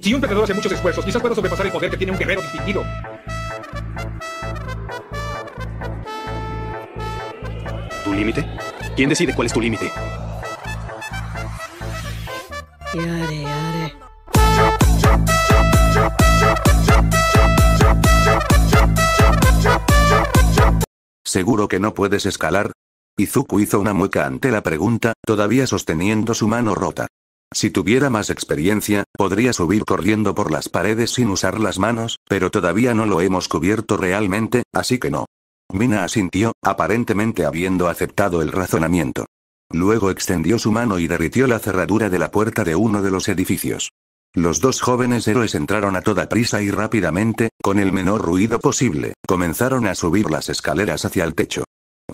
Si un perdedor hace muchos esfuerzos, quizás pueda sobrepasar el poder que tiene un guerrero distinguido. ¿Tu límite? ¿Quién decide cuál es tu límite? Seguro que no puedes escalar. Izuku hizo una mueca ante la pregunta, todavía sosteniendo su mano rota. Si tuviera más experiencia, podría subir corriendo por las paredes sin usar las manos, pero todavía no lo hemos cubierto realmente, así que no. Mina asintió, aparentemente habiendo aceptado el razonamiento. Luego extendió su mano y derritió la cerradura de la puerta de uno de los edificios. Los dos jóvenes héroes entraron a toda prisa y rápidamente, con el menor ruido posible, comenzaron a subir las escaleras hacia el techo.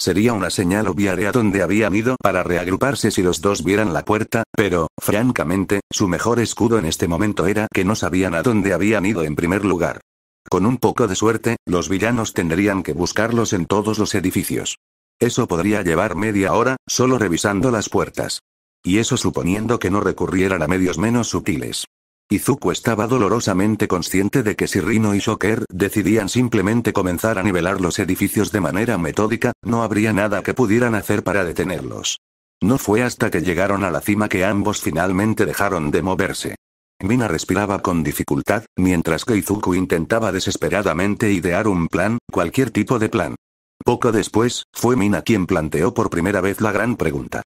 Sería una señal obvia a dónde habían ido para reagruparse si los dos vieran la puerta, pero, francamente, su mejor escudo en este momento era que no sabían a dónde habían ido en primer lugar. Con un poco de suerte, los villanos tendrían que buscarlos en todos los edificios. Eso podría llevar media hora, solo revisando las puertas. Y eso suponiendo que no recurrieran a medios menos sutiles. Izuku estaba dolorosamente consciente de que si Rino y Shocker decidían simplemente comenzar a nivelar los edificios de manera metódica, no habría nada que pudieran hacer para detenerlos. No fue hasta que llegaron a la cima que ambos finalmente dejaron de moverse. Mina respiraba con dificultad, mientras que Izuku intentaba desesperadamente idear un plan, cualquier tipo de plan. Poco después, fue Mina quien planteó por primera vez la gran pregunta.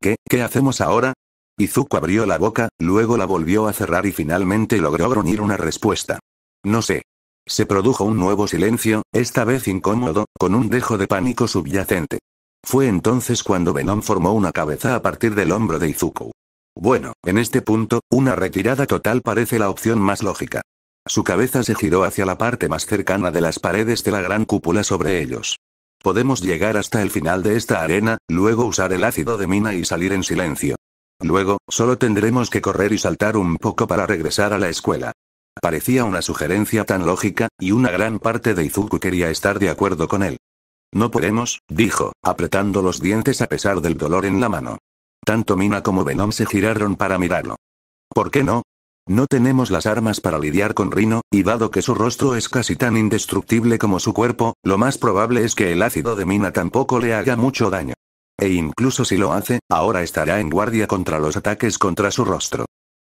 ¿Qué, qué hacemos ahora? Izuku abrió la boca, luego la volvió a cerrar y finalmente logró gruñir una respuesta. No sé. Se produjo un nuevo silencio, esta vez incómodo, con un dejo de pánico subyacente. Fue entonces cuando Venom formó una cabeza a partir del hombro de Izuku. Bueno, en este punto, una retirada total parece la opción más lógica. Su cabeza se giró hacia la parte más cercana de las paredes de la gran cúpula sobre ellos. Podemos llegar hasta el final de esta arena, luego usar el ácido de mina y salir en silencio. Luego, solo tendremos que correr y saltar un poco para regresar a la escuela. Parecía una sugerencia tan lógica, y una gran parte de Izuku quería estar de acuerdo con él. No podemos, dijo, apretando los dientes a pesar del dolor en la mano. Tanto Mina como Venom se giraron para mirarlo. ¿Por qué no? No tenemos las armas para lidiar con Rino, y dado que su rostro es casi tan indestructible como su cuerpo, lo más probable es que el ácido de Mina tampoco le haga mucho daño. E incluso si lo hace, ahora estará en guardia contra los ataques contra su rostro.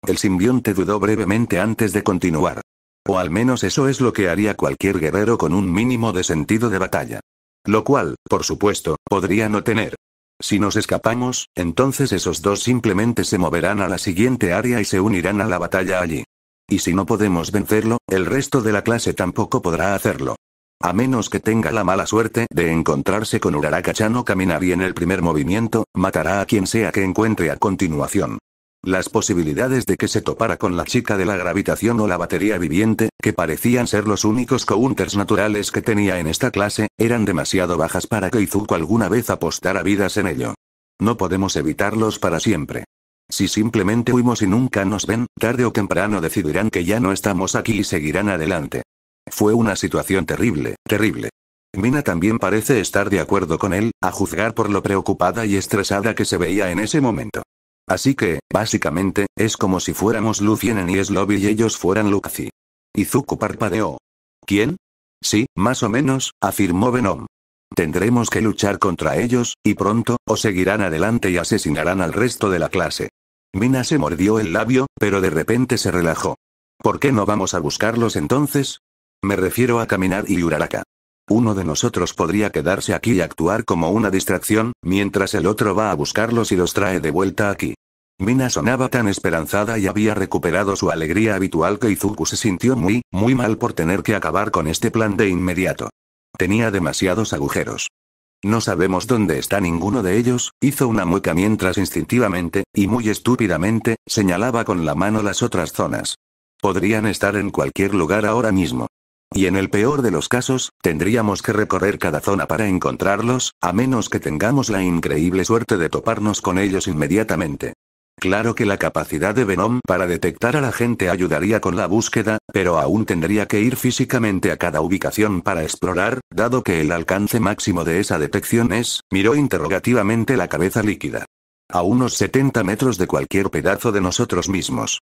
El simbionte dudó brevemente antes de continuar. O al menos eso es lo que haría cualquier guerrero con un mínimo de sentido de batalla. Lo cual, por supuesto, podría no tener. Si nos escapamos, entonces esos dos simplemente se moverán a la siguiente área y se unirán a la batalla allí. Y si no podemos vencerlo, el resto de la clase tampoco podrá hacerlo. A menos que tenga la mala suerte de encontrarse con Uraraka Chano caminaría en el primer movimiento, matará a quien sea que encuentre a continuación. Las posibilidades de que se topara con la chica de la gravitación o la batería viviente, que parecían ser los únicos counters naturales que tenía en esta clase, eran demasiado bajas para que Izuku alguna vez apostara vidas en ello. No podemos evitarlos para siempre. Si simplemente huimos y nunca nos ven, tarde o temprano decidirán que ya no estamos aquí y seguirán adelante. Fue una situación terrible, terrible. Mina también parece estar de acuerdo con él, a juzgar por lo preocupada y estresada que se veía en ese momento. Así que, básicamente, es como si fuéramos Lucien y Slobby y ellos fueran Luxi. Izuku parpadeó. ¿Quién? Sí, más o menos, afirmó Venom. Tendremos que luchar contra ellos, y pronto, o seguirán adelante y asesinarán al resto de la clase. Mina se mordió el labio, pero de repente se relajó. ¿Por qué no vamos a buscarlos entonces? Me refiero a caminar y acá. Uno de nosotros podría quedarse aquí y actuar como una distracción, mientras el otro va a buscarlos y los trae de vuelta aquí. Mina sonaba tan esperanzada y había recuperado su alegría habitual que Izuku se sintió muy, muy mal por tener que acabar con este plan de inmediato. Tenía demasiados agujeros. No sabemos dónde está ninguno de ellos, hizo una mueca mientras instintivamente, y muy estúpidamente, señalaba con la mano las otras zonas. Podrían estar en cualquier lugar ahora mismo. Y en el peor de los casos, tendríamos que recorrer cada zona para encontrarlos, a menos que tengamos la increíble suerte de toparnos con ellos inmediatamente. Claro que la capacidad de Venom para detectar a la gente ayudaría con la búsqueda, pero aún tendría que ir físicamente a cada ubicación para explorar, dado que el alcance máximo de esa detección es, miró interrogativamente la cabeza líquida. A unos 70 metros de cualquier pedazo de nosotros mismos.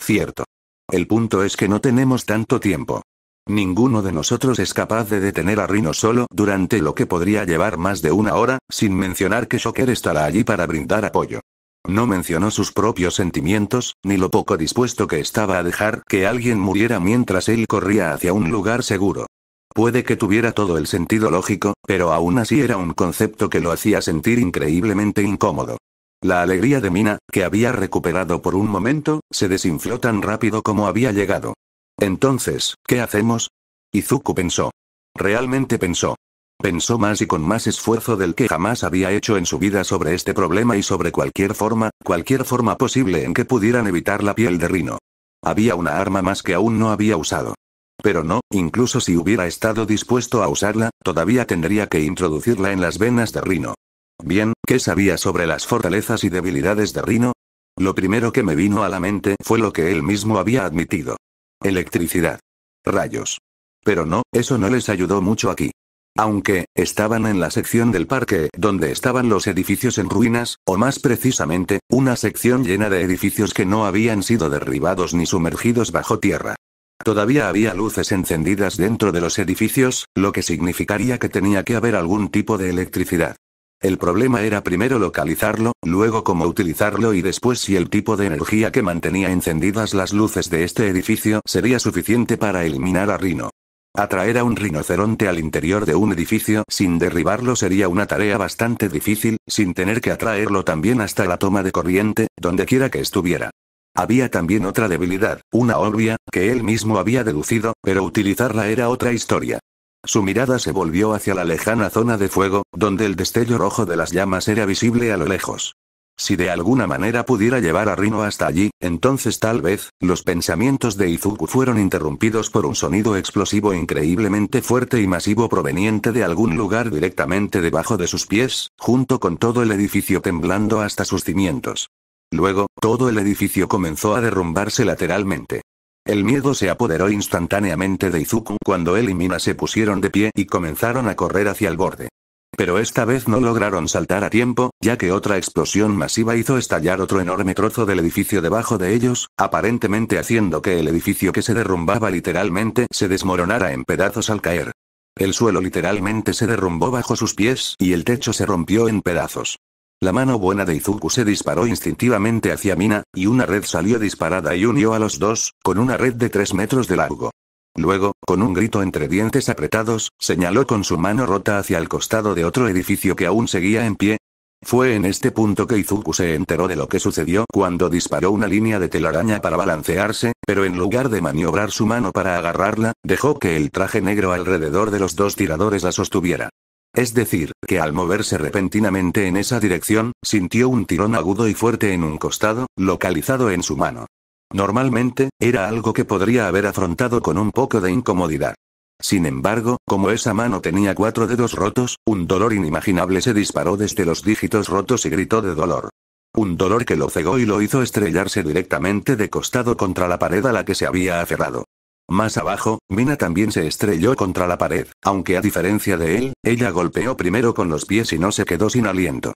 Cierto. El punto es que no tenemos tanto tiempo. Ninguno de nosotros es capaz de detener a Rino solo durante lo que podría llevar más de una hora, sin mencionar que Shocker estará allí para brindar apoyo. No mencionó sus propios sentimientos, ni lo poco dispuesto que estaba a dejar que alguien muriera mientras él corría hacia un lugar seguro. Puede que tuviera todo el sentido lógico, pero aún así era un concepto que lo hacía sentir increíblemente incómodo. La alegría de Mina, que había recuperado por un momento, se desinfló tan rápido como había llegado. Entonces, ¿qué hacemos? Izuku pensó. Realmente pensó. Pensó más y con más esfuerzo del que jamás había hecho en su vida sobre este problema y sobre cualquier forma, cualquier forma posible en que pudieran evitar la piel de Rino. Había una arma más que aún no había usado. Pero no, incluso si hubiera estado dispuesto a usarla, todavía tendría que introducirla en las venas de Rino. Bien, ¿qué sabía sobre las fortalezas y debilidades de Rino? Lo primero que me vino a la mente fue lo que él mismo había admitido. Electricidad. Rayos. Pero no, eso no les ayudó mucho aquí. Aunque, estaban en la sección del parque donde estaban los edificios en ruinas, o más precisamente, una sección llena de edificios que no habían sido derribados ni sumergidos bajo tierra. Todavía había luces encendidas dentro de los edificios, lo que significaría que tenía que haber algún tipo de electricidad. El problema era primero localizarlo, luego cómo utilizarlo y después si el tipo de energía que mantenía encendidas las luces de este edificio sería suficiente para eliminar a Rino. Atraer a un rinoceronte al interior de un edificio sin derribarlo sería una tarea bastante difícil, sin tener que atraerlo también hasta la toma de corriente, donde quiera que estuviera. Había también otra debilidad, una obvia, que él mismo había deducido, pero utilizarla era otra historia. Su mirada se volvió hacia la lejana zona de fuego, donde el destello rojo de las llamas era visible a lo lejos. Si de alguna manera pudiera llevar a Rino hasta allí, entonces tal vez, los pensamientos de Izuku fueron interrumpidos por un sonido explosivo increíblemente fuerte y masivo proveniente de algún lugar directamente debajo de sus pies, junto con todo el edificio temblando hasta sus cimientos. Luego, todo el edificio comenzó a derrumbarse lateralmente. El miedo se apoderó instantáneamente de Izuku cuando él y Mina se pusieron de pie y comenzaron a correr hacia el borde. Pero esta vez no lograron saltar a tiempo, ya que otra explosión masiva hizo estallar otro enorme trozo del edificio debajo de ellos, aparentemente haciendo que el edificio que se derrumbaba literalmente se desmoronara en pedazos al caer. El suelo literalmente se derrumbó bajo sus pies y el techo se rompió en pedazos. La mano buena de Izuku se disparó instintivamente hacia Mina, y una red salió disparada y unió a los dos, con una red de tres metros de largo. Luego, con un grito entre dientes apretados, señaló con su mano rota hacia el costado de otro edificio que aún seguía en pie. Fue en este punto que Izuku se enteró de lo que sucedió cuando disparó una línea de telaraña para balancearse, pero en lugar de maniobrar su mano para agarrarla, dejó que el traje negro alrededor de los dos tiradores la sostuviera. Es decir, que al moverse repentinamente en esa dirección, sintió un tirón agudo y fuerte en un costado, localizado en su mano. Normalmente, era algo que podría haber afrontado con un poco de incomodidad. Sin embargo, como esa mano tenía cuatro dedos rotos, un dolor inimaginable se disparó desde los dígitos rotos y gritó de dolor. Un dolor que lo cegó y lo hizo estrellarse directamente de costado contra la pared a la que se había aferrado. Más abajo, Mina también se estrelló contra la pared, aunque a diferencia de él, ella golpeó primero con los pies y no se quedó sin aliento.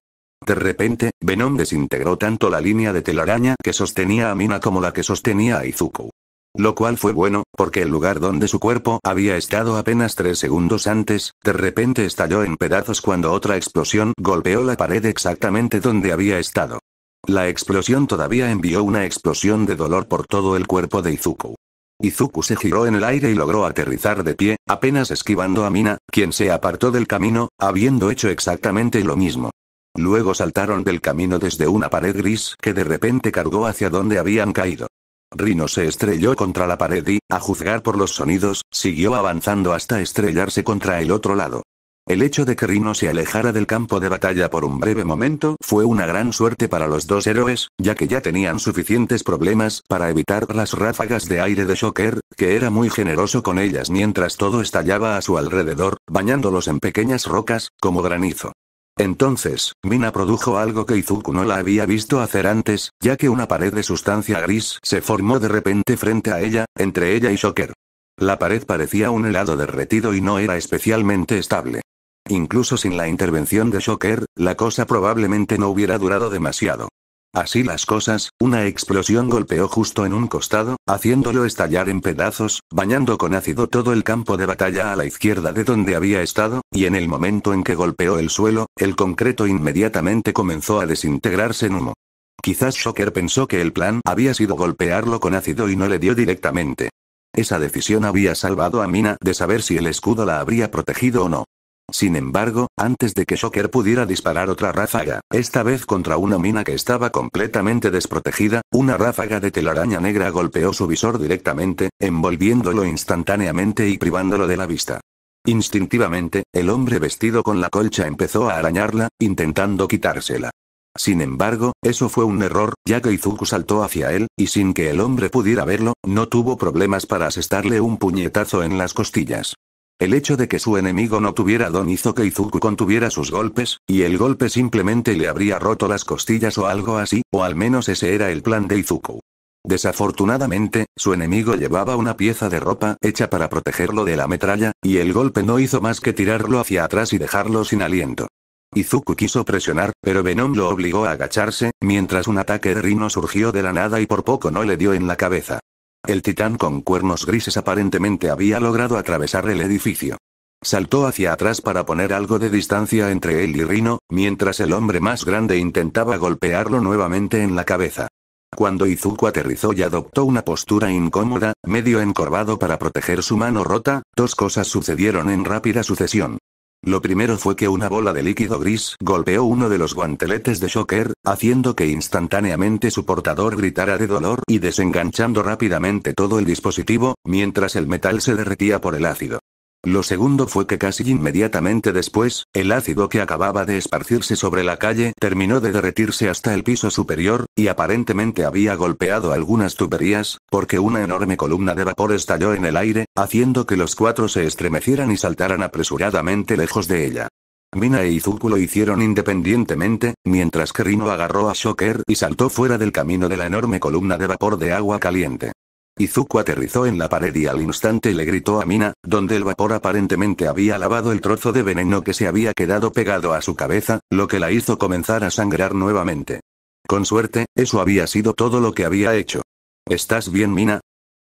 De repente, Venom desintegró tanto la línea de telaraña que sostenía a Mina como la que sostenía a Izuku. Lo cual fue bueno, porque el lugar donde su cuerpo había estado apenas tres segundos antes, de repente estalló en pedazos cuando otra explosión golpeó la pared exactamente donde había estado. La explosión todavía envió una explosión de dolor por todo el cuerpo de Izuku. Izuku se giró en el aire y logró aterrizar de pie, apenas esquivando a Mina, quien se apartó del camino, habiendo hecho exactamente lo mismo. Luego saltaron del camino desde una pared gris que de repente cargó hacia donde habían caído. Rino se estrelló contra la pared y, a juzgar por los sonidos, siguió avanzando hasta estrellarse contra el otro lado. El hecho de que Rino se alejara del campo de batalla por un breve momento fue una gran suerte para los dos héroes, ya que ya tenían suficientes problemas para evitar las ráfagas de aire de Shocker, que era muy generoso con ellas mientras todo estallaba a su alrededor, bañándolos en pequeñas rocas, como granizo. Entonces, Mina produjo algo que Izuku no la había visto hacer antes, ya que una pared de sustancia gris se formó de repente frente a ella, entre ella y Shocker. La pared parecía un helado derretido y no era especialmente estable. Incluso sin la intervención de Shocker, la cosa probablemente no hubiera durado demasiado. Así las cosas, una explosión golpeó justo en un costado, haciéndolo estallar en pedazos, bañando con ácido todo el campo de batalla a la izquierda de donde había estado, y en el momento en que golpeó el suelo, el concreto inmediatamente comenzó a desintegrarse en humo. Quizás Shocker pensó que el plan había sido golpearlo con ácido y no le dio directamente. Esa decisión había salvado a Mina de saber si el escudo la habría protegido o no. Sin embargo, antes de que Shocker pudiera disparar otra ráfaga, esta vez contra una mina que estaba completamente desprotegida, una ráfaga de telaraña negra golpeó su visor directamente, envolviéndolo instantáneamente y privándolo de la vista. Instintivamente, el hombre vestido con la colcha empezó a arañarla, intentando quitársela. Sin embargo, eso fue un error, ya que Izuku saltó hacia él, y sin que el hombre pudiera verlo, no tuvo problemas para asestarle un puñetazo en las costillas. El hecho de que su enemigo no tuviera don hizo que Izuku contuviera sus golpes, y el golpe simplemente le habría roto las costillas o algo así, o al menos ese era el plan de Izuku. Desafortunadamente, su enemigo llevaba una pieza de ropa hecha para protegerlo de la metralla, y el golpe no hizo más que tirarlo hacia atrás y dejarlo sin aliento. Izuku quiso presionar, pero Venom lo obligó a agacharse, mientras un ataque de Rino surgió de la nada y por poco no le dio en la cabeza. El titán con cuernos grises aparentemente había logrado atravesar el edificio. Saltó hacia atrás para poner algo de distancia entre él y Rino, mientras el hombre más grande intentaba golpearlo nuevamente en la cabeza. Cuando Izuku aterrizó y adoptó una postura incómoda, medio encorvado para proteger su mano rota, dos cosas sucedieron en rápida sucesión. Lo primero fue que una bola de líquido gris golpeó uno de los guanteletes de Shocker, haciendo que instantáneamente su portador gritara de dolor y desenganchando rápidamente todo el dispositivo, mientras el metal se derretía por el ácido. Lo segundo fue que casi inmediatamente después, el ácido que acababa de esparcirse sobre la calle terminó de derretirse hasta el piso superior, y aparentemente había golpeado algunas tuberías, porque una enorme columna de vapor estalló en el aire, haciendo que los cuatro se estremecieran y saltaran apresuradamente lejos de ella. Mina e Izuku lo hicieron independientemente, mientras que Rino agarró a Shocker y saltó fuera del camino de la enorme columna de vapor de agua caliente. Izuku aterrizó en la pared y al instante le gritó a Mina, donde el vapor aparentemente había lavado el trozo de veneno que se había quedado pegado a su cabeza, lo que la hizo comenzar a sangrar nuevamente. Con suerte, eso había sido todo lo que había hecho. ¿Estás bien, Mina?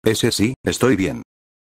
Ese sí, estoy bien.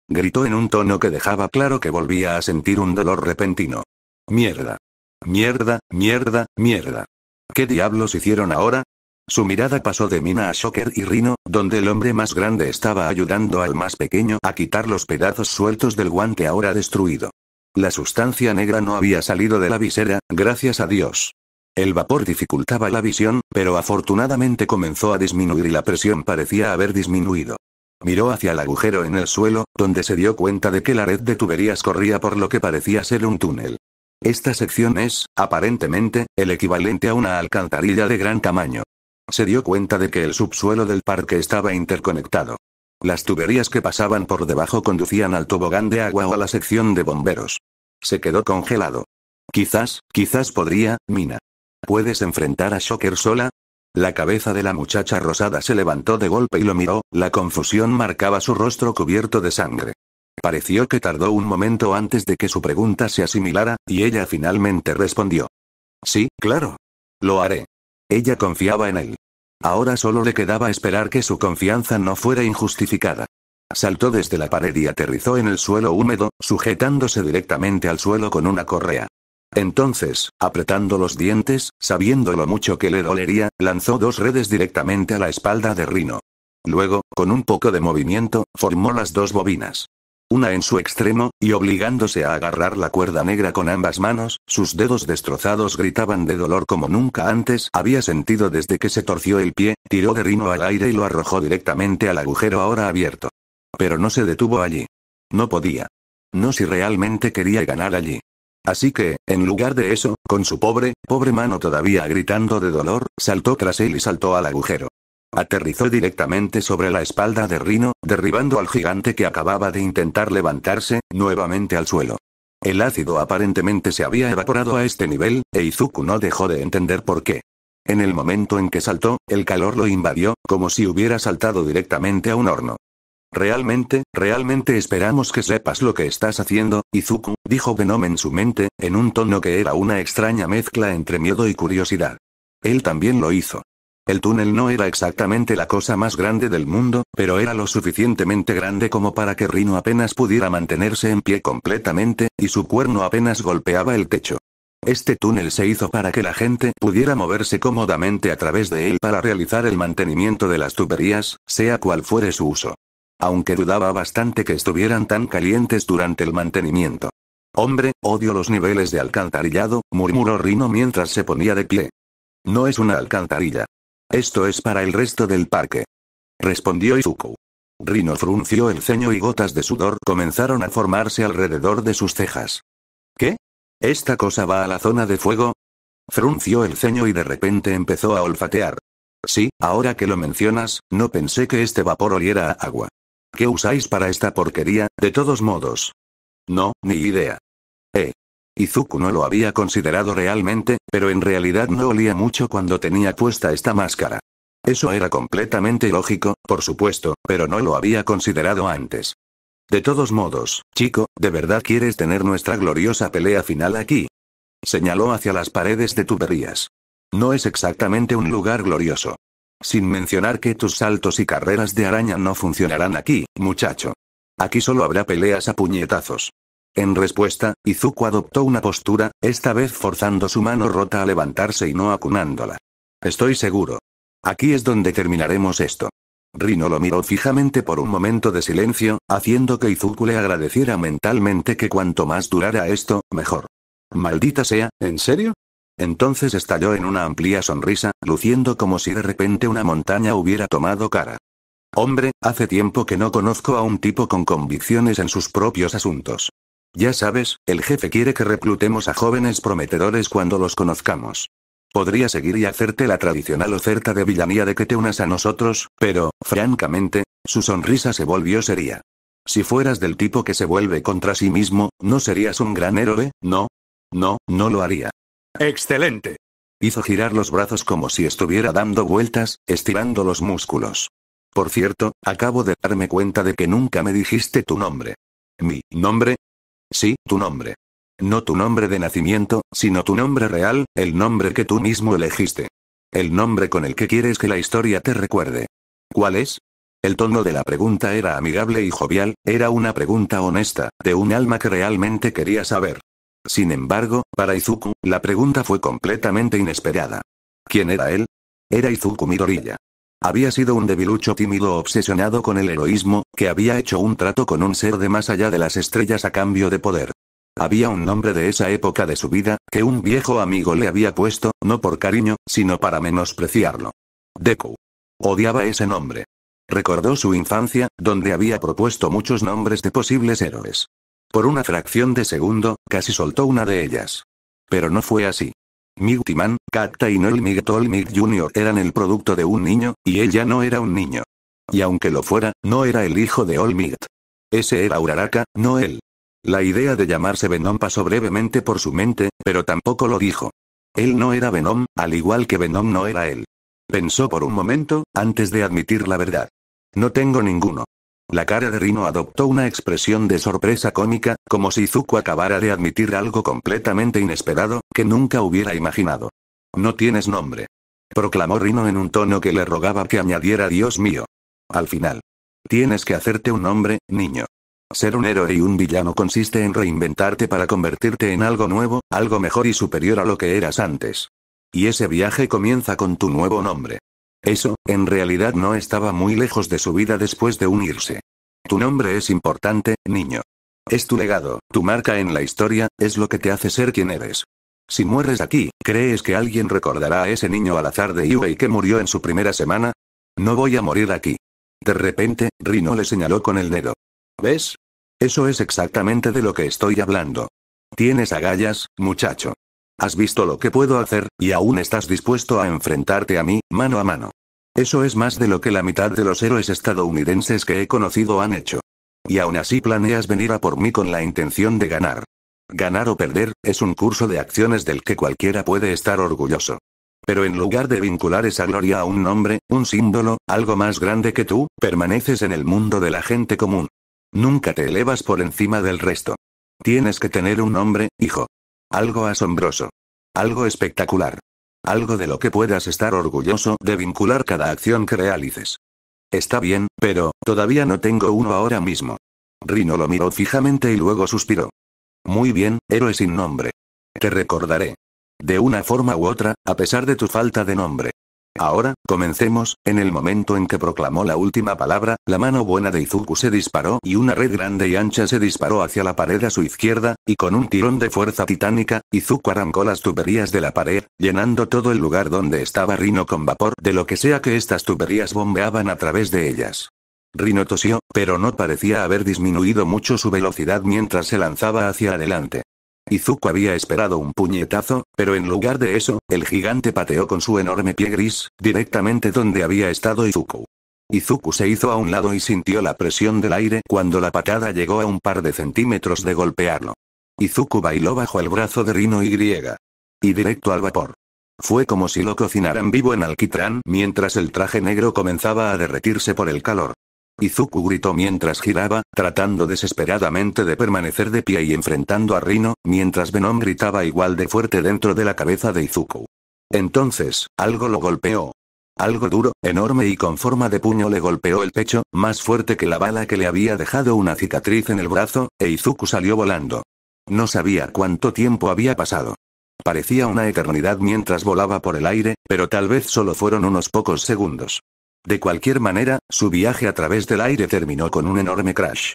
Gritó en un tono que dejaba claro que volvía a sentir un dolor repentino. Mierda. Mierda, mierda, mierda. ¿Qué diablos hicieron ahora? Su mirada pasó de Mina a Shocker y Rino, donde el hombre más grande estaba ayudando al más pequeño a quitar los pedazos sueltos del guante ahora destruido. La sustancia negra no había salido de la visera, gracias a Dios. El vapor dificultaba la visión, pero afortunadamente comenzó a disminuir y la presión parecía haber disminuido. Miró hacia el agujero en el suelo, donde se dio cuenta de que la red de tuberías corría por lo que parecía ser un túnel. Esta sección es, aparentemente, el equivalente a una alcantarilla de gran tamaño. Se dio cuenta de que el subsuelo del parque estaba interconectado. Las tuberías que pasaban por debajo conducían al tobogán de agua o a la sección de bomberos. Se quedó congelado. Quizás, quizás podría, Mina. ¿Puedes enfrentar a Shocker sola? La cabeza de la muchacha rosada se levantó de golpe y lo miró, la confusión marcaba su rostro cubierto de sangre. Pareció que tardó un momento antes de que su pregunta se asimilara, y ella finalmente respondió. Sí, claro. Lo haré. Ella confiaba en él. Ahora solo le quedaba esperar que su confianza no fuera injustificada. Saltó desde la pared y aterrizó en el suelo húmedo, sujetándose directamente al suelo con una correa. Entonces, apretando los dientes, sabiendo lo mucho que le dolería, lanzó dos redes directamente a la espalda de Rino. Luego, con un poco de movimiento, formó las dos bobinas una en su extremo, y obligándose a agarrar la cuerda negra con ambas manos, sus dedos destrozados gritaban de dolor como nunca antes había sentido desde que se torció el pie, tiró de Rino al aire y lo arrojó directamente al agujero ahora abierto. Pero no se detuvo allí. No podía. No si realmente quería ganar allí. Así que, en lugar de eso, con su pobre, pobre mano todavía gritando de dolor, saltó tras él y saltó al agujero. Aterrizó directamente sobre la espalda de Rino, derribando al gigante que acababa de intentar levantarse, nuevamente al suelo. El ácido aparentemente se había evaporado a este nivel, e Izuku no dejó de entender por qué. En el momento en que saltó, el calor lo invadió, como si hubiera saltado directamente a un horno. Realmente, realmente esperamos que sepas lo que estás haciendo, Izuku, dijo Venom en su mente, en un tono que era una extraña mezcla entre miedo y curiosidad. Él también lo hizo. El túnel no era exactamente la cosa más grande del mundo, pero era lo suficientemente grande como para que Rino apenas pudiera mantenerse en pie completamente, y su cuerno apenas golpeaba el techo. Este túnel se hizo para que la gente pudiera moverse cómodamente a través de él para realizar el mantenimiento de las tuberías, sea cual fuere su uso. Aunque dudaba bastante que estuvieran tan calientes durante el mantenimiento. Hombre, odio los niveles de alcantarillado, murmuró Rino mientras se ponía de pie. No es una alcantarilla, esto es para el resto del parque. Respondió Izuku. Rino frunció el ceño y gotas de sudor comenzaron a formarse alrededor de sus cejas. ¿Qué? ¿Esta cosa va a la zona de fuego? Frunció el ceño y de repente empezó a olfatear. Sí, ahora que lo mencionas, no pensé que este vapor oliera a agua. ¿Qué usáis para esta porquería, de todos modos? No, ni idea. Izuku no lo había considerado realmente, pero en realidad no olía mucho cuando tenía puesta esta máscara. Eso era completamente lógico, por supuesto, pero no lo había considerado antes. De todos modos, chico, ¿de verdad quieres tener nuestra gloriosa pelea final aquí? Señaló hacia las paredes de tuberías. No es exactamente un lugar glorioso. Sin mencionar que tus saltos y carreras de araña no funcionarán aquí, muchacho. Aquí solo habrá peleas a puñetazos. En respuesta, Izuku adoptó una postura, esta vez forzando su mano rota a levantarse y no acunándola. Estoy seguro. Aquí es donde terminaremos esto. Rino lo miró fijamente por un momento de silencio, haciendo que Izuku le agradeciera mentalmente que cuanto más durara esto, mejor. Maldita sea, ¿en serio? Entonces estalló en una amplia sonrisa, luciendo como si de repente una montaña hubiera tomado cara. Hombre, hace tiempo que no conozco a un tipo con convicciones en sus propios asuntos. Ya sabes, el jefe quiere que reclutemos a jóvenes prometedores cuando los conozcamos. Podría seguir y hacerte la tradicional oferta de villanía de que te unas a nosotros, pero, francamente, su sonrisa se volvió seria. Si fueras del tipo que se vuelve contra sí mismo, ¿no serías un gran héroe? No. No, no lo haría. Excelente. Hizo girar los brazos como si estuviera dando vueltas, estirando los músculos. Por cierto, acabo de darme cuenta de que nunca me dijiste tu nombre. ¿Mi nombre? Sí, tu nombre. No tu nombre de nacimiento, sino tu nombre real, el nombre que tú mismo elegiste. El nombre con el que quieres que la historia te recuerde. ¿Cuál es? El tono de la pregunta era amigable y jovial, era una pregunta honesta, de un alma que realmente quería saber. Sin embargo, para Izuku, la pregunta fue completamente inesperada. ¿Quién era él? Era Izuku Midorilla. Había sido un debilucho tímido obsesionado con el heroísmo, que había hecho un trato con un ser de más allá de las estrellas a cambio de poder. Había un nombre de esa época de su vida, que un viejo amigo le había puesto, no por cariño, sino para menospreciarlo. Deku. Odiaba ese nombre. Recordó su infancia, donde había propuesto muchos nombres de posibles héroes. Por una fracción de segundo, casi soltó una de ellas. Pero no fue así. Mig y Noel Mig Jr. eran el producto de un niño, y ella no era un niño. Y aunque lo fuera, no era el hijo de Olmigut. Ese era Uraraka, no él. La idea de llamarse Venom pasó brevemente por su mente, pero tampoco lo dijo. Él no era Venom, al igual que Venom no era él. Pensó por un momento, antes de admitir la verdad. No tengo ninguno. La cara de Rino adoptó una expresión de sorpresa cómica, como si Zuko acabara de admitir algo completamente inesperado, que nunca hubiera imaginado. No tienes nombre. Proclamó Rino en un tono que le rogaba que añadiera Dios mío. Al final. Tienes que hacerte un nombre, niño. Ser un héroe y un villano consiste en reinventarte para convertirte en algo nuevo, algo mejor y superior a lo que eras antes. Y ese viaje comienza con tu nuevo nombre. Eso, en realidad no estaba muy lejos de su vida después de unirse. Tu nombre es importante, niño. Es tu legado, tu marca en la historia, es lo que te hace ser quien eres. Si mueres aquí, ¿crees que alguien recordará a ese niño al azar de Yue que murió en su primera semana? No voy a morir aquí. De repente, Rino le señaló con el dedo. ¿Ves? Eso es exactamente de lo que estoy hablando. Tienes agallas, muchacho. Has visto lo que puedo hacer, y aún estás dispuesto a enfrentarte a mí, mano a mano. Eso es más de lo que la mitad de los héroes estadounidenses que he conocido han hecho. Y aún así planeas venir a por mí con la intención de ganar. Ganar o perder, es un curso de acciones del que cualquiera puede estar orgulloso. Pero en lugar de vincular esa gloria a un nombre, un símbolo, algo más grande que tú, permaneces en el mundo de la gente común. Nunca te elevas por encima del resto. Tienes que tener un nombre, hijo. Algo asombroso. Algo espectacular. Algo de lo que puedas estar orgulloso de vincular cada acción que realices. Está bien, pero, todavía no tengo uno ahora mismo. Rino lo miró fijamente y luego suspiró. Muy bien, héroe sin nombre. Te recordaré. De una forma u otra, a pesar de tu falta de nombre. Ahora, comencemos, en el momento en que proclamó la última palabra, la mano buena de Izuku se disparó y una red grande y ancha se disparó hacia la pared a su izquierda, y con un tirón de fuerza titánica, Izuku arrancó las tuberías de la pared, llenando todo el lugar donde estaba Rino con vapor de lo que sea que estas tuberías bombeaban a través de ellas. Rino tosió, pero no parecía haber disminuido mucho su velocidad mientras se lanzaba hacia adelante. Izuku había esperado un puñetazo, pero en lugar de eso, el gigante pateó con su enorme pie gris, directamente donde había estado Izuku. Izuku se hizo a un lado y sintió la presión del aire cuando la patada llegó a un par de centímetros de golpearlo. Izuku bailó bajo el brazo de Rino y Y directo al vapor. Fue como si lo cocinaran vivo en alquitrán mientras el traje negro comenzaba a derretirse por el calor. Izuku gritó mientras giraba, tratando desesperadamente de permanecer de pie y enfrentando a Rino, mientras Venom gritaba igual de fuerte dentro de la cabeza de Izuku. Entonces, algo lo golpeó. Algo duro, enorme y con forma de puño le golpeó el pecho, más fuerte que la bala que le había dejado una cicatriz en el brazo, e Izuku salió volando. No sabía cuánto tiempo había pasado. Parecía una eternidad mientras volaba por el aire, pero tal vez solo fueron unos pocos segundos. De cualquier manera, su viaje a través del aire terminó con un enorme crash.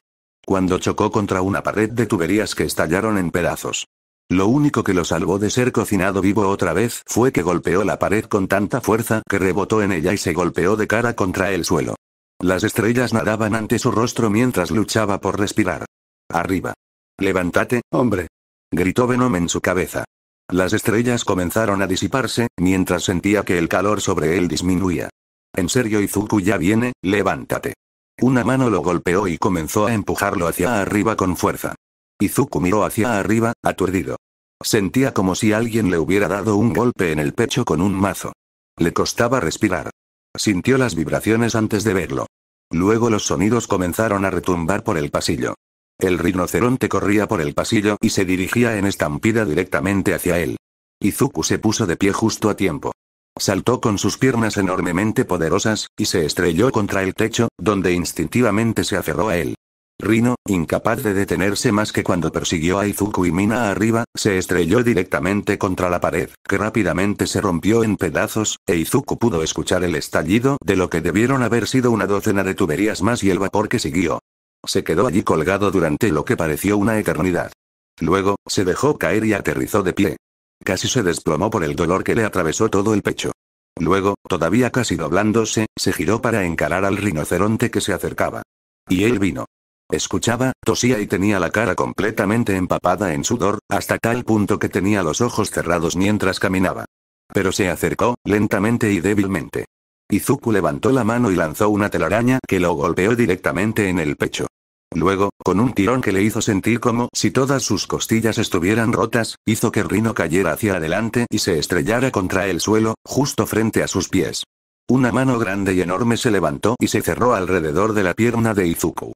Cuando chocó contra una pared de tuberías que estallaron en pedazos. Lo único que lo salvó de ser cocinado vivo otra vez fue que golpeó la pared con tanta fuerza que rebotó en ella y se golpeó de cara contra el suelo. Las estrellas nadaban ante su rostro mientras luchaba por respirar. Arriba. Levántate, hombre. Gritó Venom en su cabeza. Las estrellas comenzaron a disiparse, mientras sentía que el calor sobre él disminuía. En serio Izuku ya viene, levántate. Una mano lo golpeó y comenzó a empujarlo hacia arriba con fuerza. Izuku miró hacia arriba, aturdido. Sentía como si alguien le hubiera dado un golpe en el pecho con un mazo. Le costaba respirar. Sintió las vibraciones antes de verlo. Luego los sonidos comenzaron a retumbar por el pasillo. El rinoceronte corría por el pasillo y se dirigía en estampida directamente hacia él. Izuku se puso de pie justo a tiempo. Saltó con sus piernas enormemente poderosas, y se estrelló contra el techo, donde instintivamente se aferró a él. Rino, incapaz de detenerse más que cuando persiguió a Izuku y Mina arriba, se estrelló directamente contra la pared, que rápidamente se rompió en pedazos, e Izuku pudo escuchar el estallido de lo que debieron haber sido una docena de tuberías más y el vapor que siguió. Se quedó allí colgado durante lo que pareció una eternidad. Luego, se dejó caer y aterrizó de pie. Casi se desplomó por el dolor que le atravesó todo el pecho. Luego, todavía casi doblándose, se giró para encarar al rinoceronte que se acercaba. Y él vino. Escuchaba, tosía y tenía la cara completamente empapada en sudor, hasta tal punto que tenía los ojos cerrados mientras caminaba. Pero se acercó, lentamente y débilmente. Izuku levantó la mano y lanzó una telaraña que lo golpeó directamente en el pecho. Luego, con un tirón que le hizo sentir como si todas sus costillas estuvieran rotas, hizo que Rino cayera hacia adelante y se estrellara contra el suelo, justo frente a sus pies. Una mano grande y enorme se levantó y se cerró alrededor de la pierna de Izuku.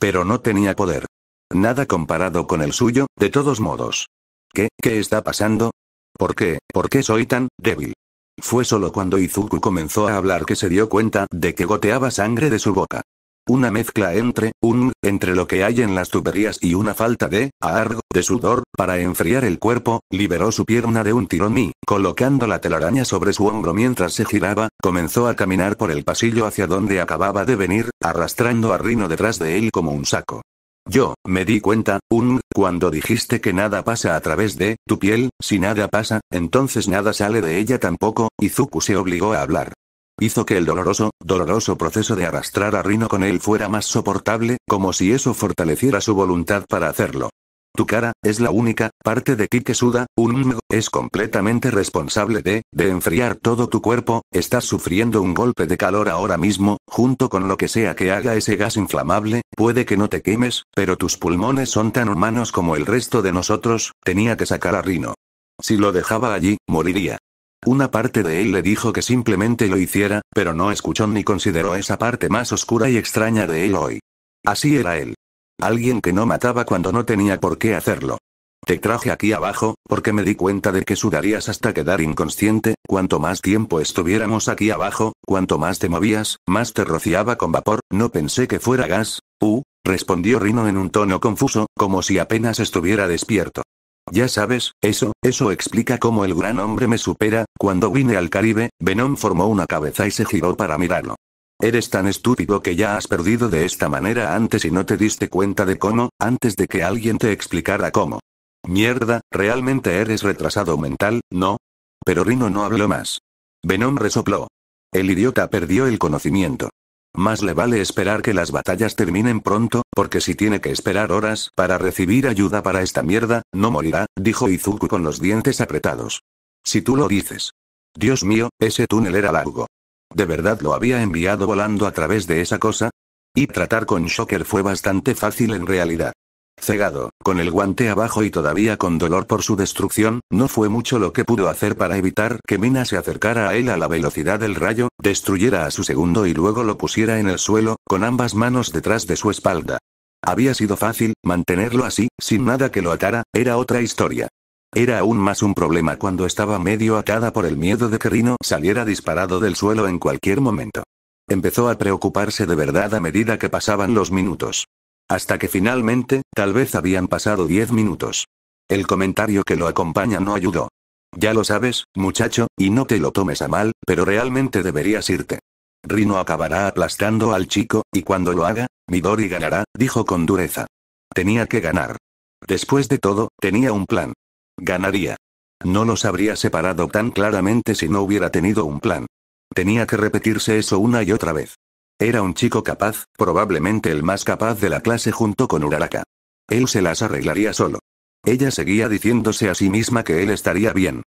Pero no tenía poder. Nada comparado con el suyo, de todos modos. ¿Qué, qué está pasando? ¿Por qué, por qué soy tan débil? Fue solo cuando Izuku comenzó a hablar que se dio cuenta de que goteaba sangre de su boca una mezcla entre, un, entre lo que hay en las tuberías y una falta de, aargo, de sudor, para enfriar el cuerpo, liberó su pierna de un tirón y, colocando la telaraña sobre su hombro mientras se giraba, comenzó a caminar por el pasillo hacia donde acababa de venir, arrastrando a Rino detrás de él como un saco. Yo, me di cuenta, un, cuando dijiste que nada pasa a través de tu piel, si nada pasa, entonces nada sale de ella tampoco, y se obligó a hablar hizo que el doloroso, doloroso proceso de arrastrar a Rino con él fuera más soportable, como si eso fortaleciera su voluntad para hacerlo. Tu cara, es la única, parte de ti que suda, un es completamente responsable de, de enfriar todo tu cuerpo, estás sufriendo un golpe de calor ahora mismo, junto con lo que sea que haga ese gas inflamable, puede que no te quemes, pero tus pulmones son tan humanos como el resto de nosotros, tenía que sacar a Rino. Si lo dejaba allí, moriría. Una parte de él le dijo que simplemente lo hiciera, pero no escuchó ni consideró esa parte más oscura y extraña de él hoy. Así era él. Alguien que no mataba cuando no tenía por qué hacerlo. Te traje aquí abajo, porque me di cuenta de que sudarías hasta quedar inconsciente, cuanto más tiempo estuviéramos aquí abajo, cuanto más te movías, más te rociaba con vapor, no pensé que fuera gas, uh, respondió Rino en un tono confuso, como si apenas estuviera despierto. Ya sabes, eso, eso explica cómo el gran hombre me supera, cuando vine al Caribe, Venom formó una cabeza y se giró para mirarlo. Eres tan estúpido que ya has perdido de esta manera antes y no te diste cuenta de cómo, antes de que alguien te explicara cómo. Mierda, realmente eres retrasado mental, ¿no? Pero Rino no habló más. Venom resopló. El idiota perdió el conocimiento. Más le vale esperar que las batallas terminen pronto, porque si tiene que esperar horas para recibir ayuda para esta mierda, no morirá, dijo Izuku con los dientes apretados. Si tú lo dices. Dios mío, ese túnel era largo. ¿De verdad lo había enviado volando a través de esa cosa? Y tratar con Shocker fue bastante fácil en realidad. Cegado, con el guante abajo y todavía con dolor por su destrucción, no fue mucho lo que pudo hacer para evitar que Mina se acercara a él a la velocidad del rayo, destruyera a su segundo y luego lo pusiera en el suelo, con ambas manos detrás de su espalda. Había sido fácil, mantenerlo así, sin nada que lo atara, era otra historia. Era aún más un problema cuando estaba medio atada por el miedo de que Rino saliera disparado del suelo en cualquier momento. Empezó a preocuparse de verdad a medida que pasaban los minutos. Hasta que finalmente, tal vez habían pasado diez minutos. El comentario que lo acompaña no ayudó. Ya lo sabes, muchacho, y no te lo tomes a mal, pero realmente deberías irte. Rino acabará aplastando al chico, y cuando lo haga, Midori ganará, dijo con dureza. Tenía que ganar. Después de todo, tenía un plan. Ganaría. No los habría separado tan claramente si no hubiera tenido un plan. Tenía que repetirse eso una y otra vez. Era un chico capaz, probablemente el más capaz de la clase junto con Uraraka. Él se las arreglaría solo. Ella seguía diciéndose a sí misma que él estaría bien.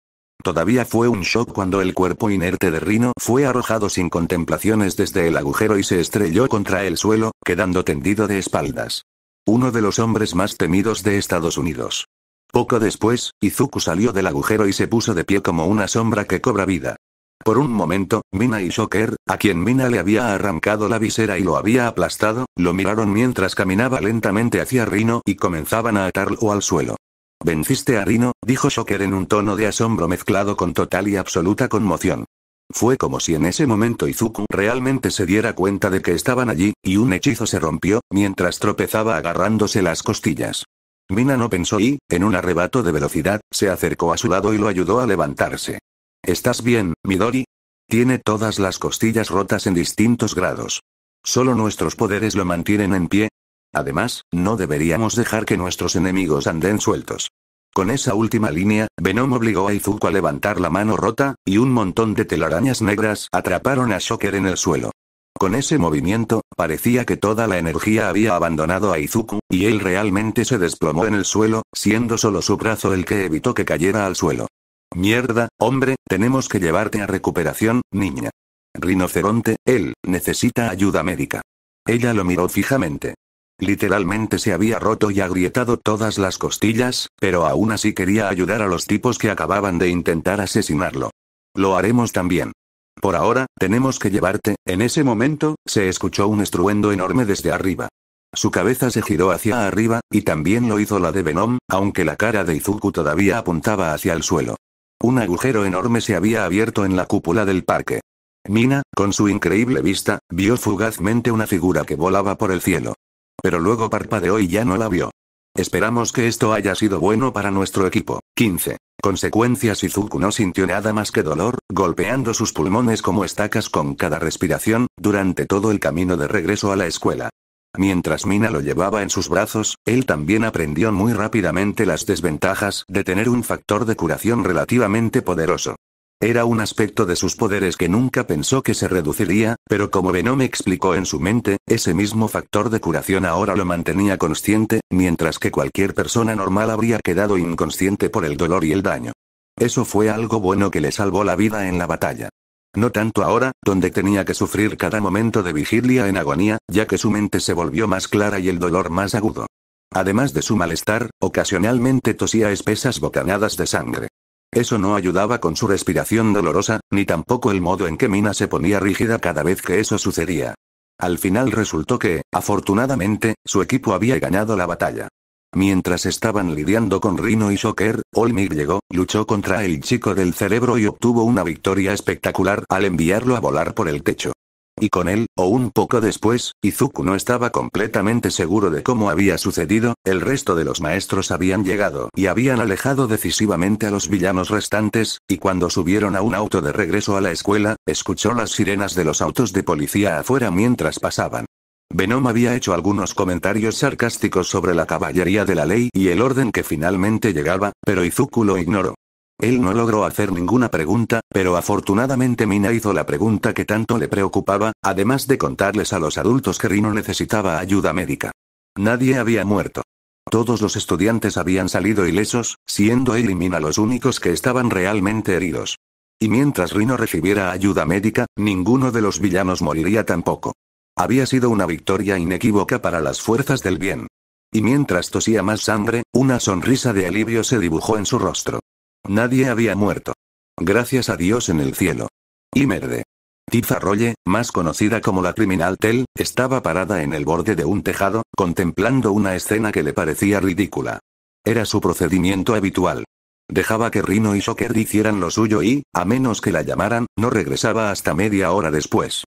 Todavía fue un shock cuando el cuerpo inerte de Rino fue arrojado sin contemplaciones desde el agujero y se estrelló contra el suelo, quedando tendido de espaldas. Uno de los hombres más temidos de Estados Unidos. Poco después, Izuku salió del agujero y se puso de pie como una sombra que cobra vida. Por un momento, Mina y Shocker, a quien Mina le había arrancado la visera y lo había aplastado, lo miraron mientras caminaba lentamente hacia Rino y comenzaban a atarlo al suelo. Venciste a Rino, dijo Shocker en un tono de asombro mezclado con total y absoluta conmoción. Fue como si en ese momento Izuku realmente se diera cuenta de que estaban allí, y un hechizo se rompió, mientras tropezaba agarrándose las costillas. Mina no pensó y, en un arrebato de velocidad, se acercó a su lado y lo ayudó a levantarse. ¿Estás bien, Midori? Tiene todas las costillas rotas en distintos grados. Solo nuestros poderes lo mantienen en pie. Además, no deberíamos dejar que nuestros enemigos anden sueltos. Con esa última línea, Venom obligó a Izuku a levantar la mano rota, y un montón de telarañas negras atraparon a Shocker en el suelo. Con ese movimiento, parecía que toda la energía había abandonado a Izuku, y él realmente se desplomó en el suelo, siendo solo su brazo el que evitó que cayera al suelo. Mierda, hombre, tenemos que llevarte a recuperación, niña. Rinoceronte, él, necesita ayuda médica. Ella lo miró fijamente. Literalmente se había roto y agrietado todas las costillas, pero aún así quería ayudar a los tipos que acababan de intentar asesinarlo. Lo haremos también. Por ahora, tenemos que llevarte. En ese momento, se escuchó un estruendo enorme desde arriba. Su cabeza se giró hacia arriba, y también lo hizo la de Venom, aunque la cara de Izuku todavía apuntaba hacia el suelo. Un agujero enorme se había abierto en la cúpula del parque. Mina, con su increíble vista, vio fugazmente una figura que volaba por el cielo. Pero luego parpadeó y ya no la vio. Esperamos que esto haya sido bueno para nuestro equipo. 15. Consecuencias Izuku no sintió nada más que dolor, golpeando sus pulmones como estacas con cada respiración, durante todo el camino de regreso a la escuela. Mientras Mina lo llevaba en sus brazos, él también aprendió muy rápidamente las desventajas de tener un factor de curación relativamente poderoso. Era un aspecto de sus poderes que nunca pensó que se reduciría, pero como Venom explicó en su mente, ese mismo factor de curación ahora lo mantenía consciente, mientras que cualquier persona normal habría quedado inconsciente por el dolor y el daño. Eso fue algo bueno que le salvó la vida en la batalla. No tanto ahora, donde tenía que sufrir cada momento de vigilia en agonía, ya que su mente se volvió más clara y el dolor más agudo. Además de su malestar, ocasionalmente tosía espesas bocanadas de sangre. Eso no ayudaba con su respiración dolorosa, ni tampoco el modo en que Mina se ponía rígida cada vez que eso sucedía. Al final resultó que, afortunadamente, su equipo había ganado la batalla. Mientras estaban lidiando con Rino y Shocker, Olmir llegó, luchó contra el chico del cerebro y obtuvo una victoria espectacular al enviarlo a volar por el techo. Y con él, o un poco después, Izuku no estaba completamente seguro de cómo había sucedido, el resto de los maestros habían llegado y habían alejado decisivamente a los villanos restantes, y cuando subieron a un auto de regreso a la escuela, escuchó las sirenas de los autos de policía afuera mientras pasaban. Venom había hecho algunos comentarios sarcásticos sobre la caballería de la ley y el orden que finalmente llegaba, pero Izuku lo ignoró. Él no logró hacer ninguna pregunta, pero afortunadamente Mina hizo la pregunta que tanto le preocupaba, además de contarles a los adultos que Rino necesitaba ayuda médica. Nadie había muerto. Todos los estudiantes habían salido ilesos, siendo él y Mina los únicos que estaban realmente heridos. Y mientras Rino recibiera ayuda médica, ninguno de los villanos moriría tampoco. Había sido una victoria inequívoca para las fuerzas del bien. Y mientras tosía más sangre, una sonrisa de alivio se dibujó en su rostro. Nadie había muerto. Gracias a Dios en el cielo. Y merde. Tifa Rolle, más conocida como la criminal Tell, estaba parada en el borde de un tejado, contemplando una escena que le parecía ridícula. Era su procedimiento habitual. Dejaba que Rino y Shocker hicieran lo suyo y, a menos que la llamaran, no regresaba hasta media hora después.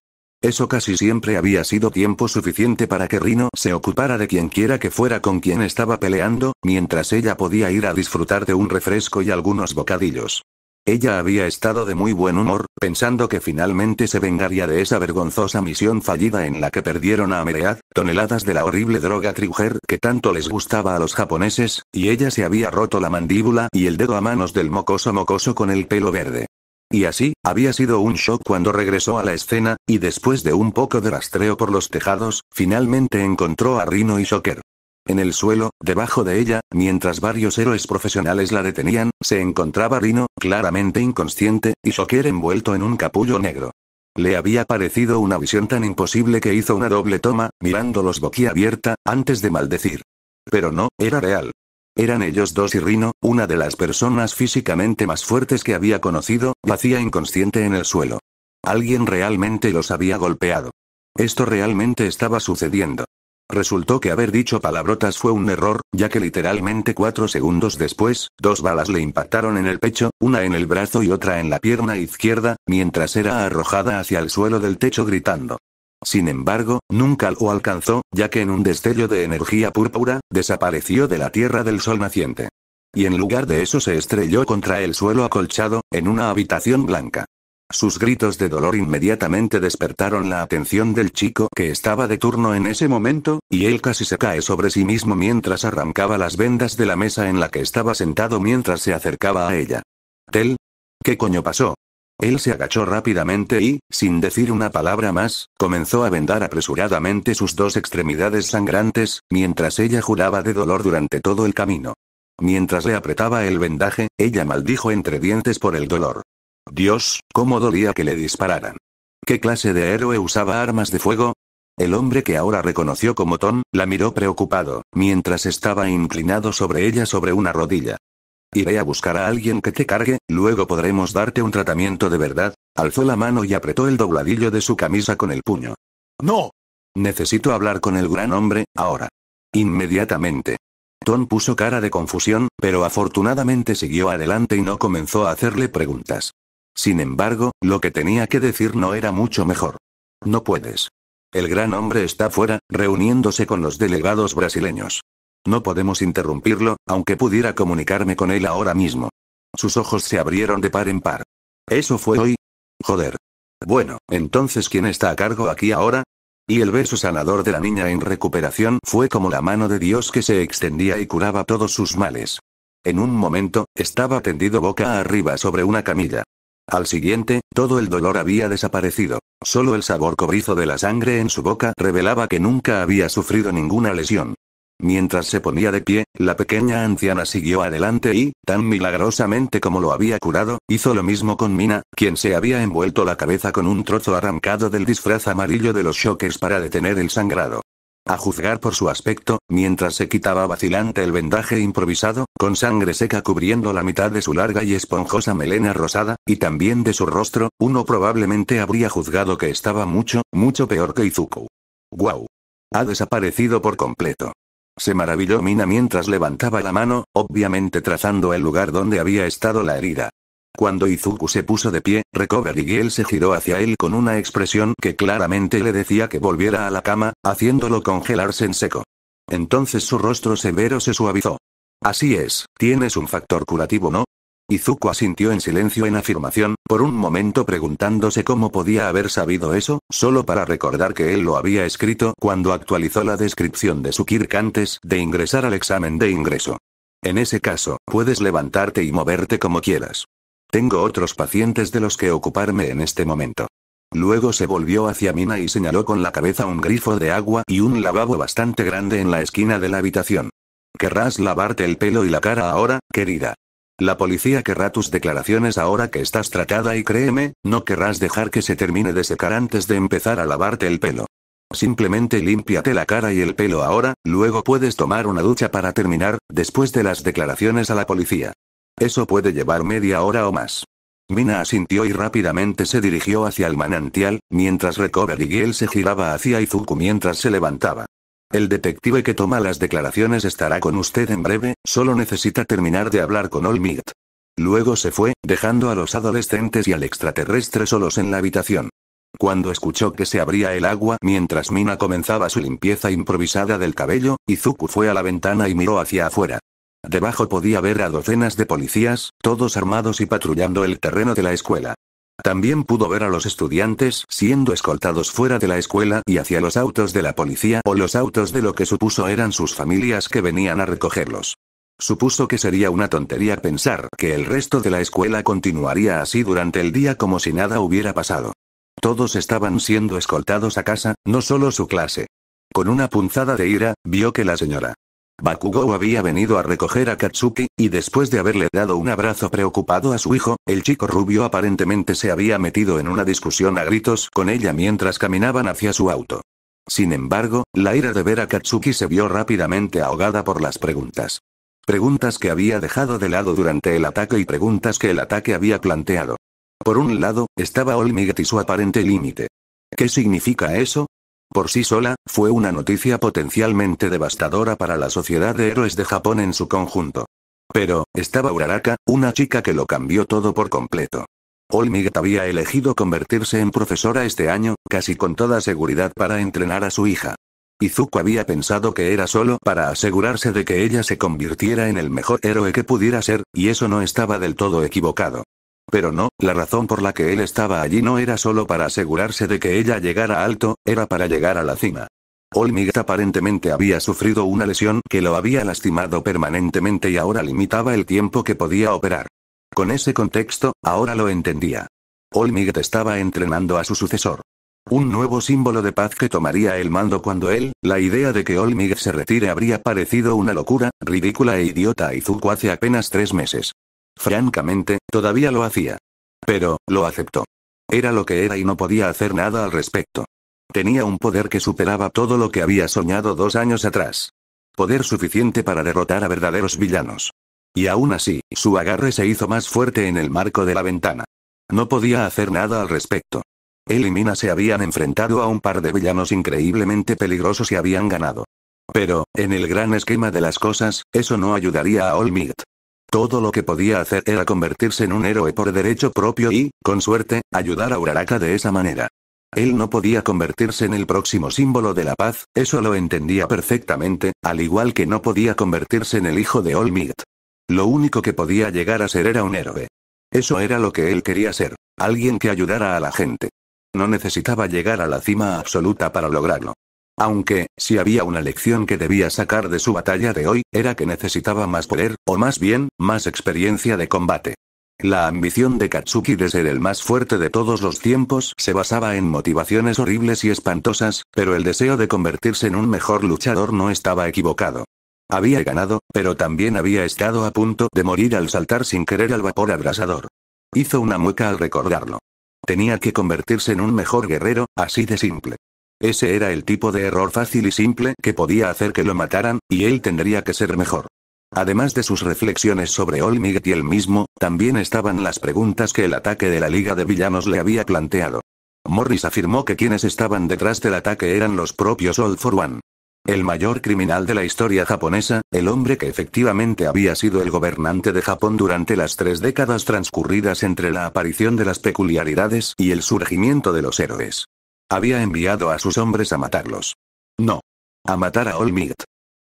Eso casi siempre había sido tiempo suficiente para que Rino se ocupara de quienquiera que fuera con quien estaba peleando, mientras ella podía ir a disfrutar de un refresco y algunos bocadillos. Ella había estado de muy buen humor, pensando que finalmente se vengaría de esa vergonzosa misión fallida en la que perdieron a Ameread, toneladas de la horrible droga Triuger que tanto les gustaba a los japoneses, y ella se había roto la mandíbula y el dedo a manos del mocoso mocoso con el pelo verde. Y así, había sido un shock cuando regresó a la escena, y después de un poco de rastreo por los tejados, finalmente encontró a Rino y Shocker. En el suelo, debajo de ella, mientras varios héroes profesionales la detenían, se encontraba Rino, claramente inconsciente, y Shocker envuelto en un capullo negro. Le había parecido una visión tan imposible que hizo una doble toma, mirándolos boquiabierta, antes de maldecir. Pero no, era real. Eran ellos dos y Rino, una de las personas físicamente más fuertes que había conocido, vacía inconsciente en el suelo. Alguien realmente los había golpeado. Esto realmente estaba sucediendo. Resultó que haber dicho palabrotas fue un error, ya que literalmente cuatro segundos después, dos balas le impactaron en el pecho, una en el brazo y otra en la pierna izquierda, mientras era arrojada hacia el suelo del techo gritando. Sin embargo, nunca lo alcanzó, ya que en un destello de energía púrpura, desapareció de la Tierra del Sol naciente. Y en lugar de eso se estrelló contra el suelo acolchado, en una habitación blanca. Sus gritos de dolor inmediatamente despertaron la atención del chico que estaba de turno en ese momento, y él casi se cae sobre sí mismo mientras arrancaba las vendas de la mesa en la que estaba sentado mientras se acercaba a ella. Tel. ¿Qué coño pasó? Él se agachó rápidamente y, sin decir una palabra más, comenzó a vendar apresuradamente sus dos extremidades sangrantes, mientras ella juraba de dolor durante todo el camino. Mientras le apretaba el vendaje, ella maldijo entre dientes por el dolor. Dios, cómo dolía que le dispararan. ¿Qué clase de héroe usaba armas de fuego? El hombre que ahora reconoció como Tom, la miró preocupado, mientras estaba inclinado sobre ella sobre una rodilla. Iré a buscar a alguien que te cargue, luego podremos darte un tratamiento de verdad. Alzó la mano y apretó el dobladillo de su camisa con el puño. ¡No! Necesito hablar con el gran hombre, ahora. Inmediatamente. Ton puso cara de confusión, pero afortunadamente siguió adelante y no comenzó a hacerle preguntas. Sin embargo, lo que tenía que decir no era mucho mejor. No puedes. El gran hombre está fuera, reuniéndose con los delegados brasileños. No podemos interrumpirlo, aunque pudiera comunicarme con él ahora mismo. Sus ojos se abrieron de par en par. ¿Eso fue hoy? Joder. Bueno, entonces ¿quién está a cargo aquí ahora? Y el beso sanador de la niña en recuperación fue como la mano de Dios que se extendía y curaba todos sus males. En un momento, estaba tendido boca arriba sobre una camilla. Al siguiente, todo el dolor había desaparecido. Solo el sabor cobrizo de la sangre en su boca revelaba que nunca había sufrido ninguna lesión. Mientras se ponía de pie, la pequeña anciana siguió adelante y, tan milagrosamente como lo había curado, hizo lo mismo con Mina, quien se había envuelto la cabeza con un trozo arrancado del disfraz amarillo de los choques para detener el sangrado. A juzgar por su aspecto, mientras se quitaba vacilante el vendaje improvisado, con sangre seca cubriendo la mitad de su larga y esponjosa melena rosada, y también de su rostro, uno probablemente habría juzgado que estaba mucho, mucho peor que Izuku. ¡Guau! Ha desaparecido por completo. Se maravilló Mina mientras levantaba la mano, obviamente trazando el lugar donde había estado la herida. Cuando Izuku se puso de pie, Recovery él se giró hacia él con una expresión que claramente le decía que volviera a la cama, haciéndolo congelarse en seco. Entonces su rostro severo se suavizó. Así es, tienes un factor curativo, ¿no? Izuku asintió en silencio en afirmación, por un momento preguntándose cómo podía haber sabido eso, solo para recordar que él lo había escrito cuando actualizó la descripción de su Kirk antes de ingresar al examen de ingreso. En ese caso, puedes levantarte y moverte como quieras. Tengo otros pacientes de los que ocuparme en este momento. Luego se volvió hacia Mina y señaló con la cabeza un grifo de agua y un lavabo bastante grande en la esquina de la habitación. ¿Querrás lavarte el pelo y la cara ahora, querida? La policía querrá tus declaraciones ahora que estás tratada y créeme, no querrás dejar que se termine de secar antes de empezar a lavarte el pelo. Simplemente límpiate la cara y el pelo ahora, luego puedes tomar una ducha para terminar, después de las declaraciones a la policía. Eso puede llevar media hora o más. Mina asintió y rápidamente se dirigió hacia el manantial, mientras y Giel se giraba hacia Izuku mientras se levantaba. El detective que toma las declaraciones estará con usted en breve, solo necesita terminar de hablar con Olmigt. Luego se fue, dejando a los adolescentes y al extraterrestre solos en la habitación. Cuando escuchó que se abría el agua mientras Mina comenzaba su limpieza improvisada del cabello, Izuku fue a la ventana y miró hacia afuera. Debajo podía ver a docenas de policías, todos armados y patrullando el terreno de la escuela. También pudo ver a los estudiantes siendo escoltados fuera de la escuela y hacia los autos de la policía o los autos de lo que supuso eran sus familias que venían a recogerlos. Supuso que sería una tontería pensar que el resto de la escuela continuaría así durante el día como si nada hubiera pasado. Todos estaban siendo escoltados a casa, no solo su clase. Con una punzada de ira, vio que la señora Bakugou había venido a recoger a Katsuki, y después de haberle dado un abrazo preocupado a su hijo, el chico rubio aparentemente se había metido en una discusión a gritos con ella mientras caminaban hacia su auto. Sin embargo, la ira de ver a Katsuki se vio rápidamente ahogada por las preguntas. Preguntas que había dejado de lado durante el ataque y preguntas que el ataque había planteado. Por un lado, estaba Olmigat y su aparente límite. ¿Qué significa eso? por sí sola, fue una noticia potencialmente devastadora para la sociedad de héroes de Japón en su conjunto. Pero, estaba Uraraka, una chica que lo cambió todo por completo. Olmigat había elegido convertirse en profesora este año, casi con toda seguridad para entrenar a su hija. Izuku había pensado que era solo para asegurarse de que ella se convirtiera en el mejor héroe que pudiera ser, y eso no estaba del todo equivocado. Pero no, la razón por la que él estaba allí no era solo para asegurarse de que ella llegara alto, era para llegar a la cima. Olmig aparentemente había sufrido una lesión que lo había lastimado permanentemente y ahora limitaba el tiempo que podía operar. Con ese contexto, ahora lo entendía. Olmig estaba entrenando a su sucesor. Un nuevo símbolo de paz que tomaría el mando cuando él, la idea de que Olmig se retire habría parecido una locura, ridícula e idiota a Izuku hace apenas tres meses. Francamente, todavía lo hacía. Pero, lo aceptó. Era lo que era y no podía hacer nada al respecto. Tenía un poder que superaba todo lo que había soñado dos años atrás. Poder suficiente para derrotar a verdaderos villanos. Y aún así, su agarre se hizo más fuerte en el marco de la ventana. No podía hacer nada al respecto. Él y Mina se habían enfrentado a un par de villanos increíblemente peligrosos y habían ganado. Pero, en el gran esquema de las cosas, eso no ayudaría a All todo lo que podía hacer era convertirse en un héroe por derecho propio y, con suerte, ayudar a Uraraka de esa manera. Él no podía convertirse en el próximo símbolo de la paz, eso lo entendía perfectamente, al igual que no podía convertirse en el hijo de All Lo único que podía llegar a ser era un héroe. Eso era lo que él quería ser, alguien que ayudara a la gente. No necesitaba llegar a la cima absoluta para lograrlo. Aunque, si había una lección que debía sacar de su batalla de hoy, era que necesitaba más poder, o más bien, más experiencia de combate. La ambición de Katsuki de ser el más fuerte de todos los tiempos se basaba en motivaciones horribles y espantosas, pero el deseo de convertirse en un mejor luchador no estaba equivocado. Había ganado, pero también había estado a punto de morir al saltar sin querer al vapor abrasador. Hizo una mueca al recordarlo. Tenía que convertirse en un mejor guerrero, así de simple. Ese era el tipo de error fácil y simple que podía hacer que lo mataran, y él tendría que ser mejor. Además de sus reflexiones sobre Olmiget y él mismo, también estaban las preguntas que el ataque de la Liga de Villanos le había planteado. Morris afirmó que quienes estaban detrás del ataque eran los propios All for One. El mayor criminal de la historia japonesa, el hombre que efectivamente había sido el gobernante de Japón durante las tres décadas transcurridas entre la aparición de las peculiaridades y el surgimiento de los héroes. Había enviado a sus hombres a matarlos. No. A matar a All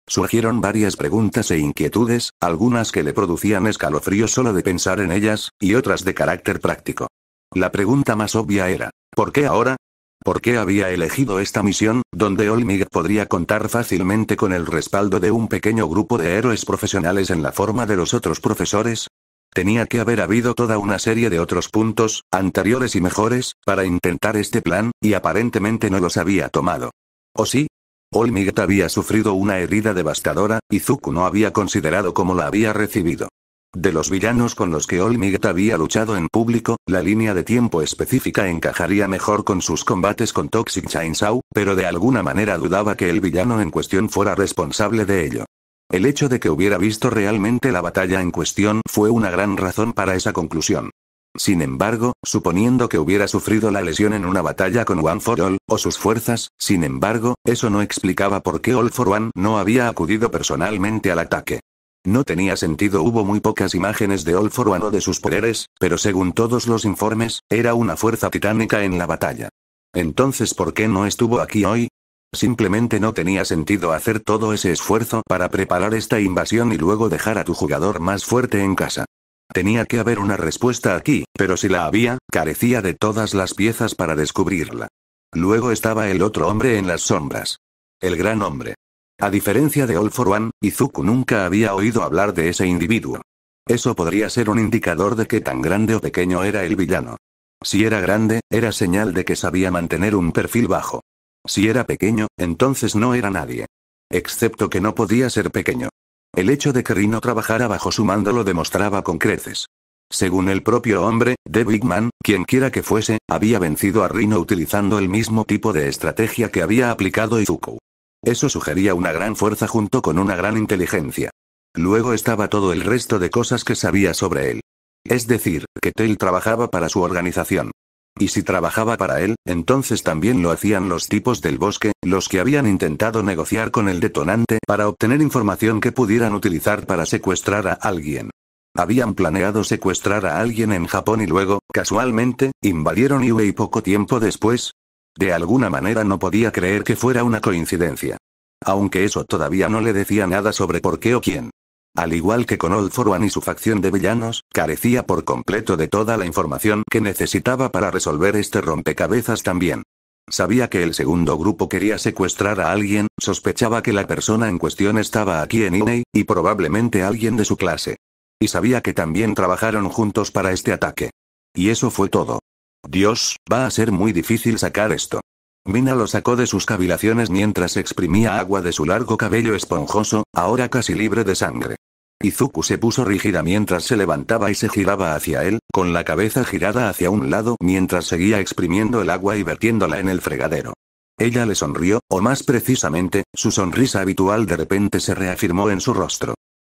Surgieron varias preguntas e inquietudes, algunas que le producían escalofrío solo de pensar en ellas, y otras de carácter práctico. La pregunta más obvia era, ¿por qué ahora? ¿Por qué había elegido esta misión, donde Olmig podría contar fácilmente con el respaldo de un pequeño grupo de héroes profesionales en la forma de los otros profesores? Tenía que haber habido toda una serie de otros puntos, anteriores y mejores, para intentar este plan, y aparentemente no los había tomado. ¿O sí? Olmigat había sufrido una herida devastadora, y Zuku no había considerado cómo la había recibido. De los villanos con los que Olmigat había luchado en público, la línea de tiempo específica encajaría mejor con sus combates con Toxic Chainsaw, pero de alguna manera dudaba que el villano en cuestión fuera responsable de ello. El hecho de que hubiera visto realmente la batalla en cuestión fue una gran razón para esa conclusión. Sin embargo, suponiendo que hubiera sufrido la lesión en una batalla con One for All, o sus fuerzas, sin embargo, eso no explicaba por qué All for One no había acudido personalmente al ataque. No tenía sentido, hubo muy pocas imágenes de All for One o de sus poderes, pero según todos los informes, era una fuerza titánica en la batalla. Entonces, ¿por qué no estuvo aquí hoy? Simplemente no tenía sentido hacer todo ese esfuerzo para preparar esta invasión y luego dejar a tu jugador más fuerte en casa. Tenía que haber una respuesta aquí, pero si la había, carecía de todas las piezas para descubrirla. Luego estaba el otro hombre en las sombras. El gran hombre. A diferencia de All for One, Izuku nunca había oído hablar de ese individuo. Eso podría ser un indicador de que tan grande o pequeño era el villano. Si era grande, era señal de que sabía mantener un perfil bajo. Si era pequeño, entonces no era nadie. Excepto que no podía ser pequeño. El hecho de que Rino trabajara bajo su mando lo demostraba con creces. Según el propio hombre, de Big Man, quien quiera que fuese, había vencido a Rino utilizando el mismo tipo de estrategia que había aplicado Izuku. Eso sugería una gran fuerza junto con una gran inteligencia. Luego estaba todo el resto de cosas que sabía sobre él. Es decir, que Tail trabajaba para su organización. Y si trabajaba para él, entonces también lo hacían los tipos del bosque, los que habían intentado negociar con el detonante para obtener información que pudieran utilizar para secuestrar a alguien. Habían planeado secuestrar a alguien en Japón y luego, casualmente, invadieron y poco tiempo después. De alguna manera no podía creer que fuera una coincidencia. Aunque eso todavía no le decía nada sobre por qué o quién. Al igual que con Old y su facción de villanos, carecía por completo de toda la información que necesitaba para resolver este rompecabezas también. Sabía que el segundo grupo quería secuestrar a alguien, sospechaba que la persona en cuestión estaba aquí en Inei, y probablemente alguien de su clase. Y sabía que también trabajaron juntos para este ataque. Y eso fue todo. Dios, va a ser muy difícil sacar esto. Mina lo sacó de sus cavilaciones mientras exprimía agua de su largo cabello esponjoso, ahora casi libre de sangre. Izuku se puso rígida mientras se levantaba y se giraba hacia él, con la cabeza girada hacia un lado mientras seguía exprimiendo el agua y vertiéndola en el fregadero. Ella le sonrió, o más precisamente, su sonrisa habitual de repente se reafirmó en su rostro.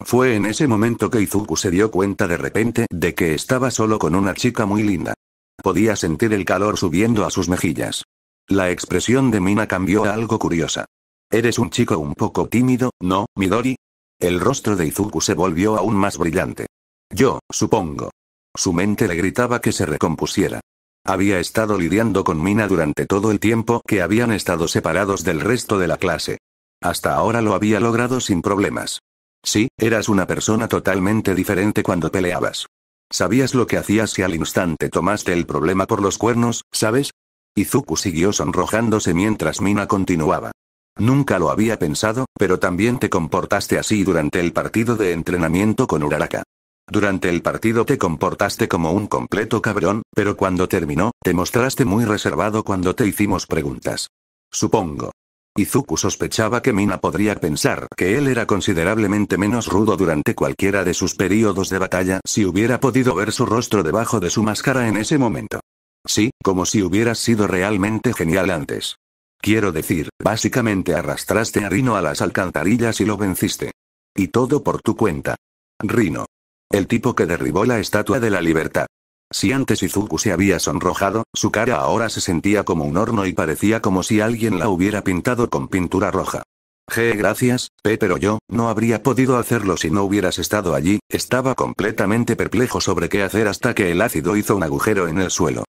Fue en ese momento que Izuku se dio cuenta de repente de que estaba solo con una chica muy linda. Podía sentir el calor subiendo a sus mejillas. La expresión de Mina cambió a algo curiosa. Eres un chico un poco tímido, ¿no, Midori? El rostro de Izuku se volvió aún más brillante. Yo, supongo. Su mente le gritaba que se recompusiera. Había estado lidiando con Mina durante todo el tiempo que habían estado separados del resto de la clase. Hasta ahora lo había logrado sin problemas. Sí, eras una persona totalmente diferente cuando peleabas. Sabías lo que hacías si al instante tomaste el problema por los cuernos, ¿sabes? Izuku siguió sonrojándose mientras Mina continuaba. Nunca lo había pensado, pero también te comportaste así durante el partido de entrenamiento con Uraraka. Durante el partido te comportaste como un completo cabrón, pero cuando terminó, te mostraste muy reservado cuando te hicimos preguntas. Supongo. Izuku sospechaba que Mina podría pensar que él era considerablemente menos rudo durante cualquiera de sus periodos de batalla si hubiera podido ver su rostro debajo de su máscara en ese momento. Sí, como si hubieras sido realmente genial antes. Quiero decir, básicamente arrastraste a Rino a las alcantarillas y lo venciste. Y todo por tu cuenta. Rino. El tipo que derribó la Estatua de la Libertad. Si antes Izuku se había sonrojado, su cara ahora se sentía como un horno y parecía como si alguien la hubiera pintado con pintura roja. G, gracias, P, pero yo, no habría podido hacerlo si no hubieras estado allí, estaba completamente perplejo sobre qué hacer hasta que el ácido hizo un agujero en el suelo.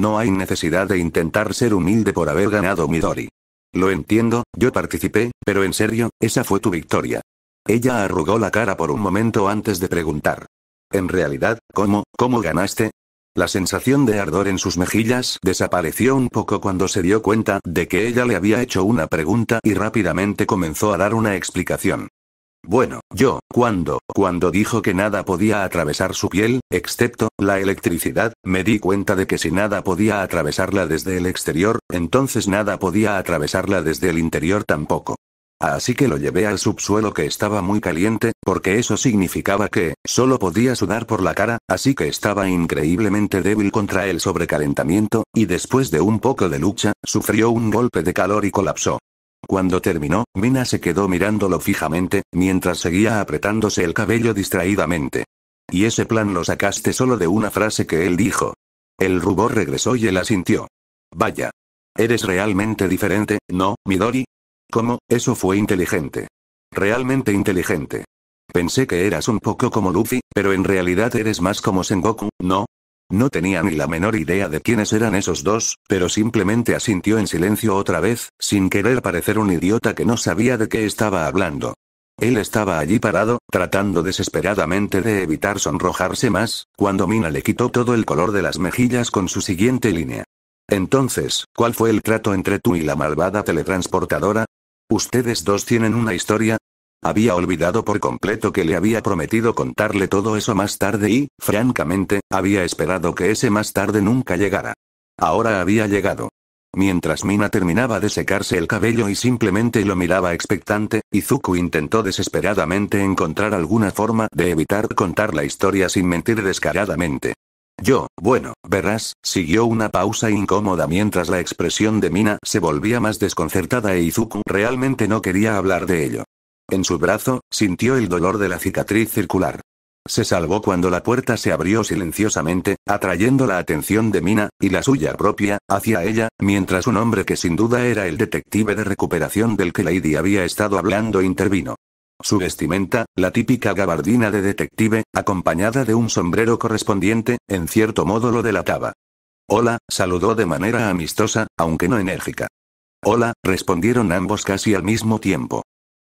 No hay necesidad de intentar ser humilde por haber ganado Midori. Lo entiendo, yo participé, pero en serio, esa fue tu victoria. Ella arrugó la cara por un momento antes de preguntar. En realidad, ¿cómo, cómo ganaste? La sensación de ardor en sus mejillas desapareció un poco cuando se dio cuenta de que ella le había hecho una pregunta y rápidamente comenzó a dar una explicación. Bueno, yo, cuando, cuando dijo que nada podía atravesar su piel, excepto la electricidad, me di cuenta de que si nada podía atravesarla desde el exterior, entonces nada podía atravesarla desde el interior tampoco. Así que lo llevé al subsuelo que estaba muy caliente, porque eso significaba que, solo podía sudar por la cara, así que estaba increíblemente débil contra el sobrecalentamiento, y después de un poco de lucha, sufrió un golpe de calor y colapsó. Cuando terminó, Mina se quedó mirándolo fijamente, mientras seguía apretándose el cabello distraídamente. Y ese plan lo sacaste solo de una frase que él dijo. El rubor regresó y él asintió. Vaya. Eres realmente diferente, ¿no, Midori? ¿Cómo? Eso fue inteligente. Realmente inteligente. Pensé que eras un poco como Luffy, pero en realidad eres más como Sengoku, ¿no? No tenía ni la menor idea de quiénes eran esos dos, pero simplemente asintió en silencio otra vez, sin querer parecer un idiota que no sabía de qué estaba hablando. Él estaba allí parado, tratando desesperadamente de evitar sonrojarse más, cuando Mina le quitó todo el color de las mejillas con su siguiente línea. Entonces, ¿cuál fue el trato entre tú y la malvada teletransportadora? ¿Ustedes dos tienen una historia? Había olvidado por completo que le había prometido contarle todo eso más tarde y, francamente, había esperado que ese más tarde nunca llegara. Ahora había llegado. Mientras Mina terminaba de secarse el cabello y simplemente lo miraba expectante, Izuku intentó desesperadamente encontrar alguna forma de evitar contar la historia sin mentir descaradamente. Yo, bueno, verás, siguió una pausa incómoda mientras la expresión de Mina se volvía más desconcertada e Izuku realmente no quería hablar de ello. En su brazo, sintió el dolor de la cicatriz circular. Se salvó cuando la puerta se abrió silenciosamente, atrayendo la atención de Mina, y la suya propia, hacia ella, mientras un hombre que sin duda era el detective de recuperación del que Lady había estado hablando intervino. Su vestimenta, la típica gabardina de detective, acompañada de un sombrero correspondiente, en cierto modo lo delataba. Hola, saludó de manera amistosa, aunque no enérgica. Hola, respondieron ambos casi al mismo tiempo.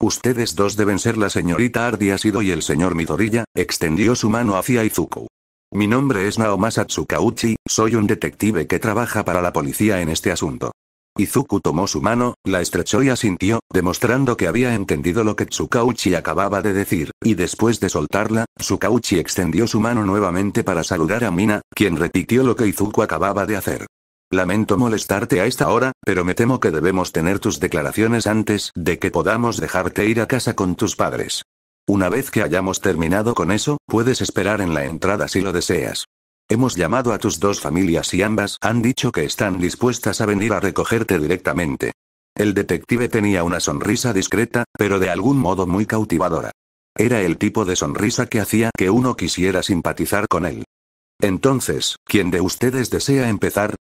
Ustedes dos deben ser la señorita Ardi Asido y el señor Midorilla, extendió su mano hacia Izuku. Mi nombre es Naomasa Tsukauchi, soy un detective que trabaja para la policía en este asunto. Izuku tomó su mano, la estrechó y asintió, demostrando que había entendido lo que Tsukauchi acababa de decir, y después de soltarla, Tsukauchi extendió su mano nuevamente para saludar a Mina, quien repitió lo que Izuku acababa de hacer. Lamento molestarte a esta hora, pero me temo que debemos tener tus declaraciones antes de que podamos dejarte ir a casa con tus padres. Una vez que hayamos terminado con eso, puedes esperar en la entrada si lo deseas. Hemos llamado a tus dos familias y ambas han dicho que están dispuestas a venir a recogerte directamente. El detective tenía una sonrisa discreta, pero de algún modo muy cautivadora. Era el tipo de sonrisa que hacía que uno quisiera simpatizar con él. Entonces, ¿quién de ustedes desea empezar?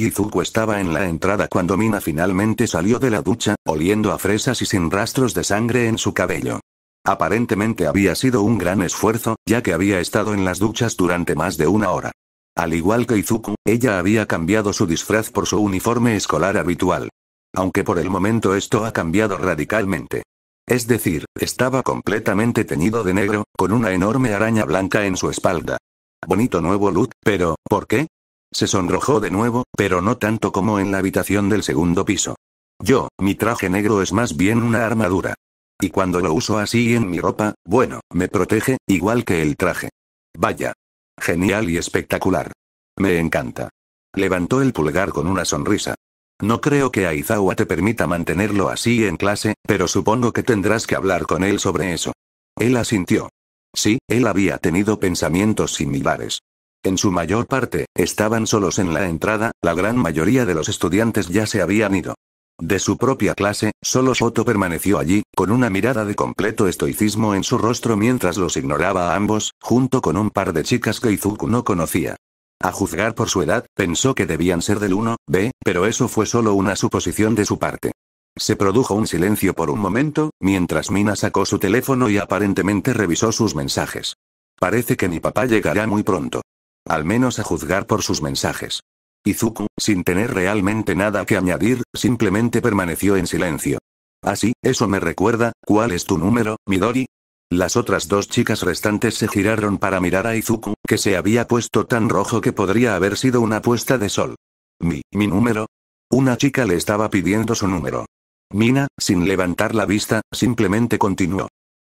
Izuku estaba en la entrada cuando Mina finalmente salió de la ducha, oliendo a fresas y sin rastros de sangre en su cabello. Aparentemente había sido un gran esfuerzo, ya que había estado en las duchas durante más de una hora. Al igual que Izuku, ella había cambiado su disfraz por su uniforme escolar habitual. Aunque por el momento esto ha cambiado radicalmente. Es decir, estaba completamente teñido de negro, con una enorme araña blanca en su espalda. Bonito nuevo look, pero, ¿por qué? Se sonrojó de nuevo, pero no tanto como en la habitación del segundo piso. Yo, mi traje negro es más bien una armadura. Y cuando lo uso así en mi ropa, bueno, me protege, igual que el traje. Vaya. Genial y espectacular. Me encanta. Levantó el pulgar con una sonrisa. No creo que Aizawa te permita mantenerlo así en clase, pero supongo que tendrás que hablar con él sobre eso. Él asintió. Sí, él había tenido pensamientos similares. En su mayor parte, estaban solos en la entrada, la gran mayoría de los estudiantes ya se habían ido. De su propia clase, solo Soto permaneció allí, con una mirada de completo estoicismo en su rostro mientras los ignoraba a ambos, junto con un par de chicas que Izuku no conocía. A juzgar por su edad, pensó que debían ser del 1, B, pero eso fue solo una suposición de su parte. Se produjo un silencio por un momento, mientras Mina sacó su teléfono y aparentemente revisó sus mensajes. Parece que mi papá llegará muy pronto al menos a juzgar por sus mensajes. Izuku, sin tener realmente nada que añadir, simplemente permaneció en silencio. Así, eso me recuerda, ¿cuál es tu número, Midori? Las otras dos chicas restantes se giraron para mirar a Izuku, que se había puesto tan rojo que podría haber sido una puesta de sol. Mi, mi número. Una chica le estaba pidiendo su número. Mina, sin levantar la vista, simplemente continuó.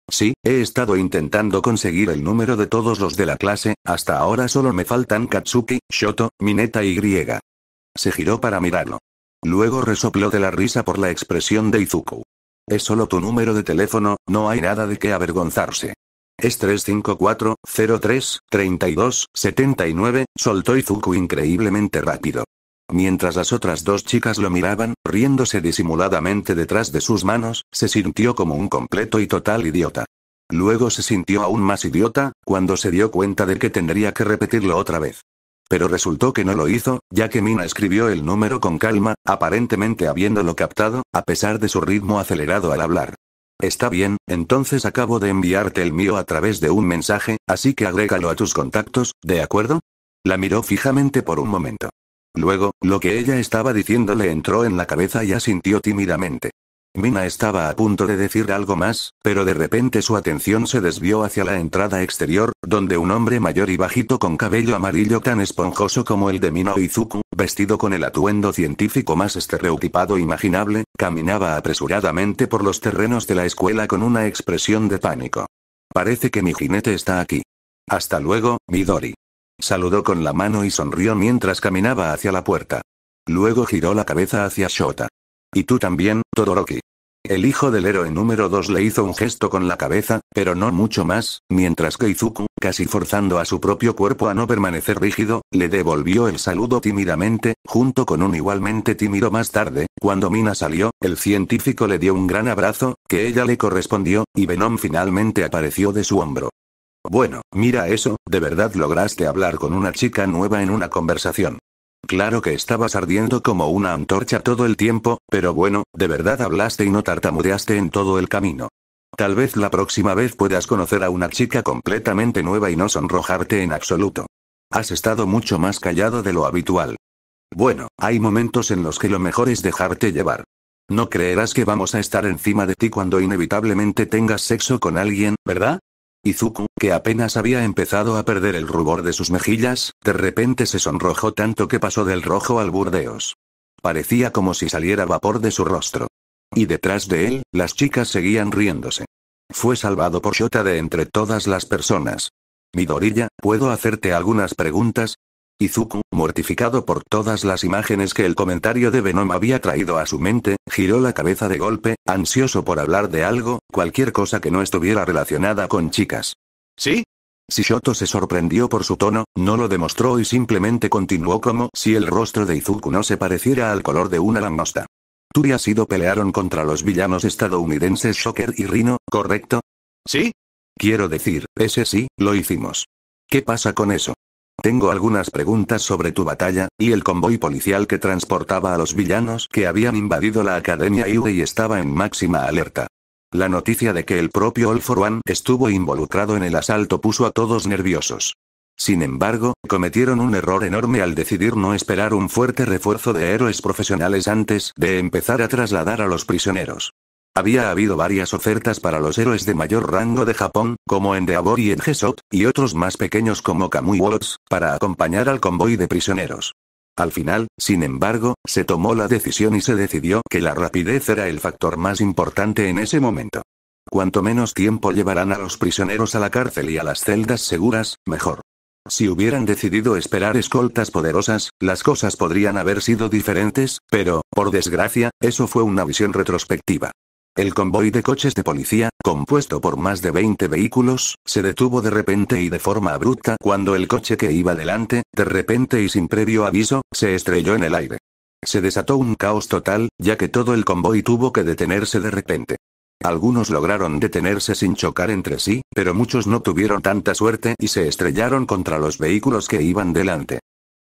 Sí, he estado intentando conseguir el número de todos los de la clase, hasta ahora solo me faltan Katsuki, Shoto, Mineta y Griega. Se giró para mirarlo. Luego resopló de la risa por la expresión de Izuku. Es solo tu número de teléfono, no hay nada de qué avergonzarse. Es 354-03-32-79, soltó Izuku increíblemente rápido. Mientras las otras dos chicas lo miraban, riéndose disimuladamente detrás de sus manos, se sintió como un completo y total idiota. Luego se sintió aún más idiota, cuando se dio cuenta de que tendría que repetirlo otra vez. Pero resultó que no lo hizo, ya que Mina escribió el número con calma, aparentemente habiéndolo captado, a pesar de su ritmo acelerado al hablar. Está bien, entonces acabo de enviarte el mío a través de un mensaje, así que agrégalo a tus contactos, ¿de acuerdo? La miró fijamente por un momento. Luego, lo que ella estaba diciendo le entró en la cabeza y asintió tímidamente. Mina estaba a punto de decir algo más, pero de repente su atención se desvió hacia la entrada exterior, donde un hombre mayor y bajito con cabello amarillo tan esponjoso como el de Mino Izuku, vestido con el atuendo científico más estereotipado imaginable, caminaba apresuradamente por los terrenos de la escuela con una expresión de pánico. Parece que mi jinete está aquí. Hasta luego, Midori. Saludó con la mano y sonrió mientras caminaba hacia la puerta. Luego giró la cabeza hacia Shota. Y tú también, Todoroki. El hijo del héroe número 2 le hizo un gesto con la cabeza, pero no mucho más, mientras que Izuku, casi forzando a su propio cuerpo a no permanecer rígido, le devolvió el saludo tímidamente, junto con un igualmente tímido más tarde, cuando Mina salió, el científico le dio un gran abrazo, que ella le correspondió, y Venom finalmente apareció de su hombro. Bueno, mira eso, de verdad lograste hablar con una chica nueva en una conversación. Claro que estabas ardiendo como una antorcha todo el tiempo, pero bueno, de verdad hablaste y no tartamudeaste en todo el camino. Tal vez la próxima vez puedas conocer a una chica completamente nueva y no sonrojarte en absoluto. Has estado mucho más callado de lo habitual. Bueno, hay momentos en los que lo mejor es dejarte llevar. No creerás que vamos a estar encima de ti cuando inevitablemente tengas sexo con alguien, ¿verdad? Izuku, que apenas había empezado a perder el rubor de sus mejillas, de repente se sonrojó tanto que pasó del rojo al burdeos. Parecía como si saliera vapor de su rostro. Y detrás de él, las chicas seguían riéndose. Fue salvado por Shota de entre todas las personas. Midorilla, ¿puedo hacerte algunas preguntas? Izuku, mortificado por todas las imágenes que el comentario de Venom había traído a su mente, giró la cabeza de golpe, ansioso por hablar de algo, cualquier cosa que no estuviera relacionada con chicas. ¿Sí? Shishoto se sorprendió por su tono, no lo demostró y simplemente continuó como si el rostro de Izuku no se pareciera al color de una langosta. Tú y sido pelearon contra los villanos estadounidenses Shocker y Rino, ¿correcto? ¿Sí? Quiero decir, ese sí, lo hicimos. ¿Qué pasa con eso? Tengo algunas preguntas sobre tu batalla, y el convoy policial que transportaba a los villanos que habían invadido la Academia Iwe y estaba en máxima alerta. La noticia de que el propio All for One estuvo involucrado en el asalto puso a todos nerviosos. Sin embargo, cometieron un error enorme al decidir no esperar un fuerte refuerzo de héroes profesionales antes de empezar a trasladar a los prisioneros. Había habido varias ofertas para los héroes de mayor rango de Japón, como Endeavor y Engesot, y otros más pequeños como Kamui Wolves, para acompañar al convoy de prisioneros. Al final, sin embargo, se tomó la decisión y se decidió que la rapidez era el factor más importante en ese momento. Cuanto menos tiempo llevarán a los prisioneros a la cárcel y a las celdas seguras, mejor. Si hubieran decidido esperar escoltas poderosas, las cosas podrían haber sido diferentes, pero, por desgracia, eso fue una visión retrospectiva. El convoy de coches de policía, compuesto por más de 20 vehículos, se detuvo de repente y de forma abrupta cuando el coche que iba delante, de repente y sin previo aviso, se estrelló en el aire. Se desató un caos total, ya que todo el convoy tuvo que detenerse de repente. Algunos lograron detenerse sin chocar entre sí, pero muchos no tuvieron tanta suerte y se estrellaron contra los vehículos que iban delante.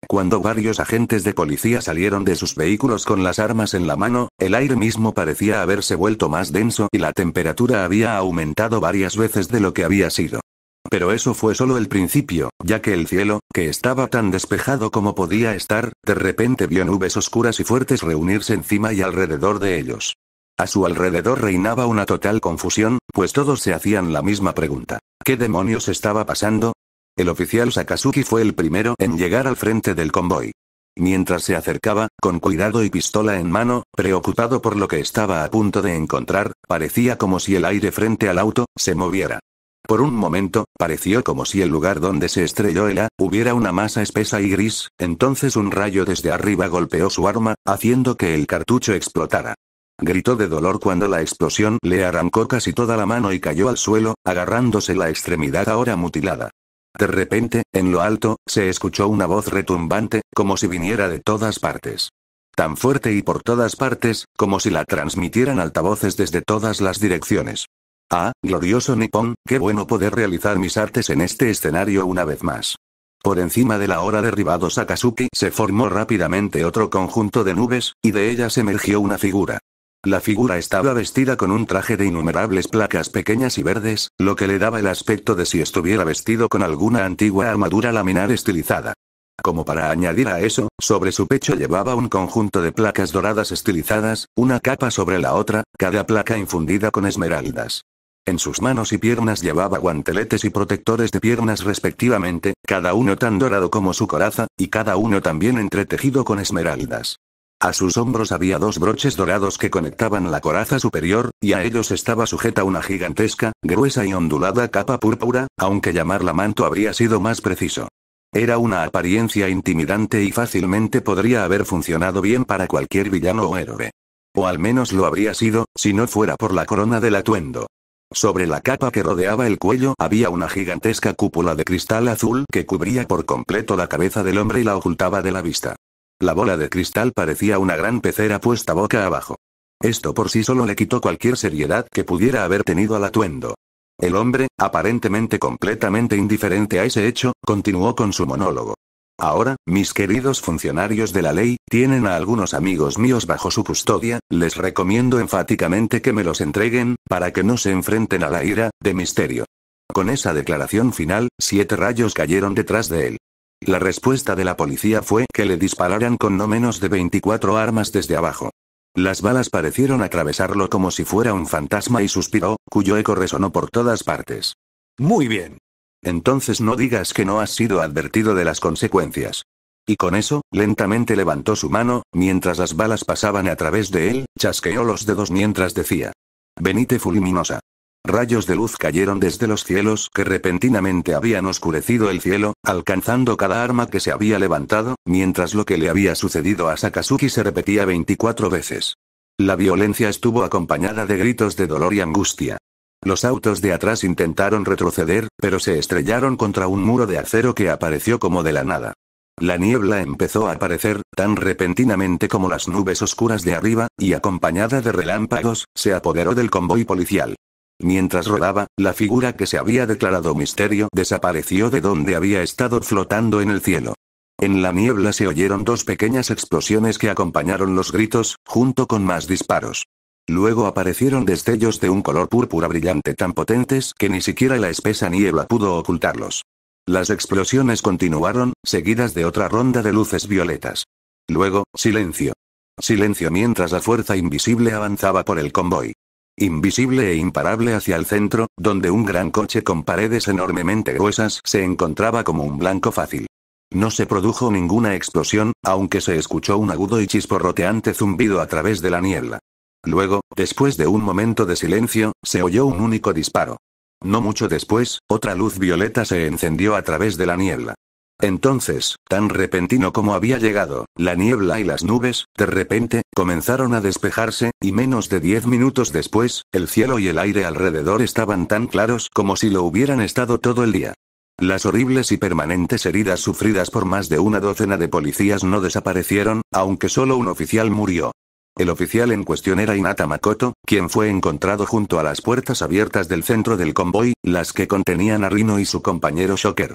Cuando varios agentes de policía salieron de sus vehículos con las armas en la mano, el aire mismo parecía haberse vuelto más denso y la temperatura había aumentado varias veces de lo que había sido. Pero eso fue solo el principio, ya que el cielo, que estaba tan despejado como podía estar, de repente vio nubes oscuras y fuertes reunirse encima y alrededor de ellos. A su alrededor reinaba una total confusión, pues todos se hacían la misma pregunta. ¿Qué demonios estaba pasando? El oficial Sakazuki fue el primero en llegar al frente del convoy. Mientras se acercaba, con cuidado y pistola en mano, preocupado por lo que estaba a punto de encontrar, parecía como si el aire frente al auto, se moviera. Por un momento, pareció como si el lugar donde se estrelló el hubiera una masa espesa y gris, entonces un rayo desde arriba golpeó su arma, haciendo que el cartucho explotara. Gritó de dolor cuando la explosión le arrancó casi toda la mano y cayó al suelo, agarrándose la extremidad ahora mutilada. De repente, en lo alto, se escuchó una voz retumbante, como si viniera de todas partes. Tan fuerte y por todas partes, como si la transmitieran altavoces desde todas las direcciones. Ah, glorioso Nippon, qué bueno poder realizar mis artes en este escenario una vez más. Por encima de la hora derribado Sakazuki se formó rápidamente otro conjunto de nubes, y de ellas emergió una figura. La figura estaba vestida con un traje de innumerables placas pequeñas y verdes, lo que le daba el aspecto de si estuviera vestido con alguna antigua armadura laminar estilizada. Como para añadir a eso, sobre su pecho llevaba un conjunto de placas doradas estilizadas, una capa sobre la otra, cada placa infundida con esmeraldas. En sus manos y piernas llevaba guanteletes y protectores de piernas respectivamente, cada uno tan dorado como su coraza, y cada uno también entretejido con esmeraldas. A sus hombros había dos broches dorados que conectaban la coraza superior, y a ellos estaba sujeta una gigantesca, gruesa y ondulada capa púrpura, aunque llamarla manto habría sido más preciso. Era una apariencia intimidante y fácilmente podría haber funcionado bien para cualquier villano o héroe. O al menos lo habría sido, si no fuera por la corona del atuendo. Sobre la capa que rodeaba el cuello había una gigantesca cúpula de cristal azul que cubría por completo la cabeza del hombre y la ocultaba de la vista. La bola de cristal parecía una gran pecera puesta boca abajo. Esto por sí solo le quitó cualquier seriedad que pudiera haber tenido al atuendo. El hombre, aparentemente completamente indiferente a ese hecho, continuó con su monólogo. Ahora, mis queridos funcionarios de la ley, tienen a algunos amigos míos bajo su custodia, les recomiendo enfáticamente que me los entreguen, para que no se enfrenten a la ira, de misterio. Con esa declaración final, siete rayos cayeron detrás de él. La respuesta de la policía fue que le dispararan con no menos de 24 armas desde abajo. Las balas parecieron atravesarlo como si fuera un fantasma y suspiró, cuyo eco resonó por todas partes. Muy bien. Entonces no digas que no has sido advertido de las consecuencias. Y con eso, lentamente levantó su mano, mientras las balas pasaban a través de él, chasqueó los dedos mientras decía. Venite Fulminosa. Rayos de luz cayeron desde los cielos que repentinamente habían oscurecido el cielo, alcanzando cada arma que se había levantado, mientras lo que le había sucedido a Sakazuki se repetía 24 veces. La violencia estuvo acompañada de gritos de dolor y angustia. Los autos de atrás intentaron retroceder, pero se estrellaron contra un muro de acero que apareció como de la nada. La niebla empezó a aparecer, tan repentinamente como las nubes oscuras de arriba, y acompañada de relámpagos, se apoderó del convoy policial. Mientras rodaba, la figura que se había declarado misterio desapareció de donde había estado flotando en el cielo. En la niebla se oyeron dos pequeñas explosiones que acompañaron los gritos, junto con más disparos. Luego aparecieron destellos de un color púrpura brillante tan potentes que ni siquiera la espesa niebla pudo ocultarlos. Las explosiones continuaron, seguidas de otra ronda de luces violetas. Luego, silencio. Silencio mientras la fuerza invisible avanzaba por el convoy invisible e imparable hacia el centro, donde un gran coche con paredes enormemente gruesas se encontraba como un blanco fácil. No se produjo ninguna explosión, aunque se escuchó un agudo y chisporroteante zumbido a través de la niebla. Luego, después de un momento de silencio, se oyó un único disparo. No mucho después, otra luz violeta se encendió a través de la niebla. Entonces, tan repentino como había llegado, la niebla y las nubes, de repente, comenzaron a despejarse, y menos de diez minutos después, el cielo y el aire alrededor estaban tan claros como si lo hubieran estado todo el día. Las horribles y permanentes heridas sufridas por más de una docena de policías no desaparecieron, aunque solo un oficial murió. El oficial en cuestión era Inata Makoto, quien fue encontrado junto a las puertas abiertas del centro del convoy, las que contenían a Rino y su compañero Shocker.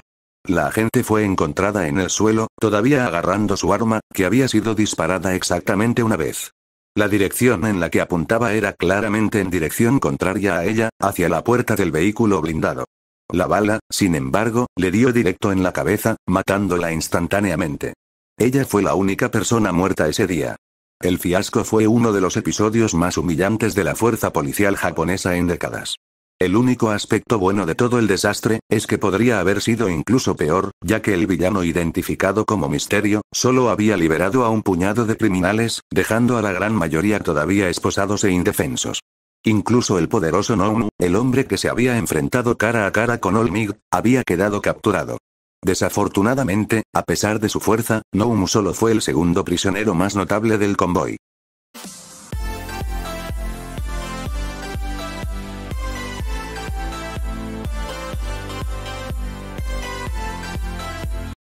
La agente fue encontrada en el suelo, todavía agarrando su arma, que había sido disparada exactamente una vez. La dirección en la que apuntaba era claramente en dirección contraria a ella, hacia la puerta del vehículo blindado. La bala, sin embargo, le dio directo en la cabeza, matándola instantáneamente. Ella fue la única persona muerta ese día. El fiasco fue uno de los episodios más humillantes de la fuerza policial japonesa en décadas. El único aspecto bueno de todo el desastre, es que podría haber sido incluso peor, ya que el villano identificado como Misterio, solo había liberado a un puñado de criminales, dejando a la gran mayoría todavía esposados e indefensos. Incluso el poderoso Nomu, el hombre que se había enfrentado cara a cara con Olmig, había quedado capturado. Desafortunadamente, a pesar de su fuerza, Nomu solo fue el segundo prisionero más notable del convoy.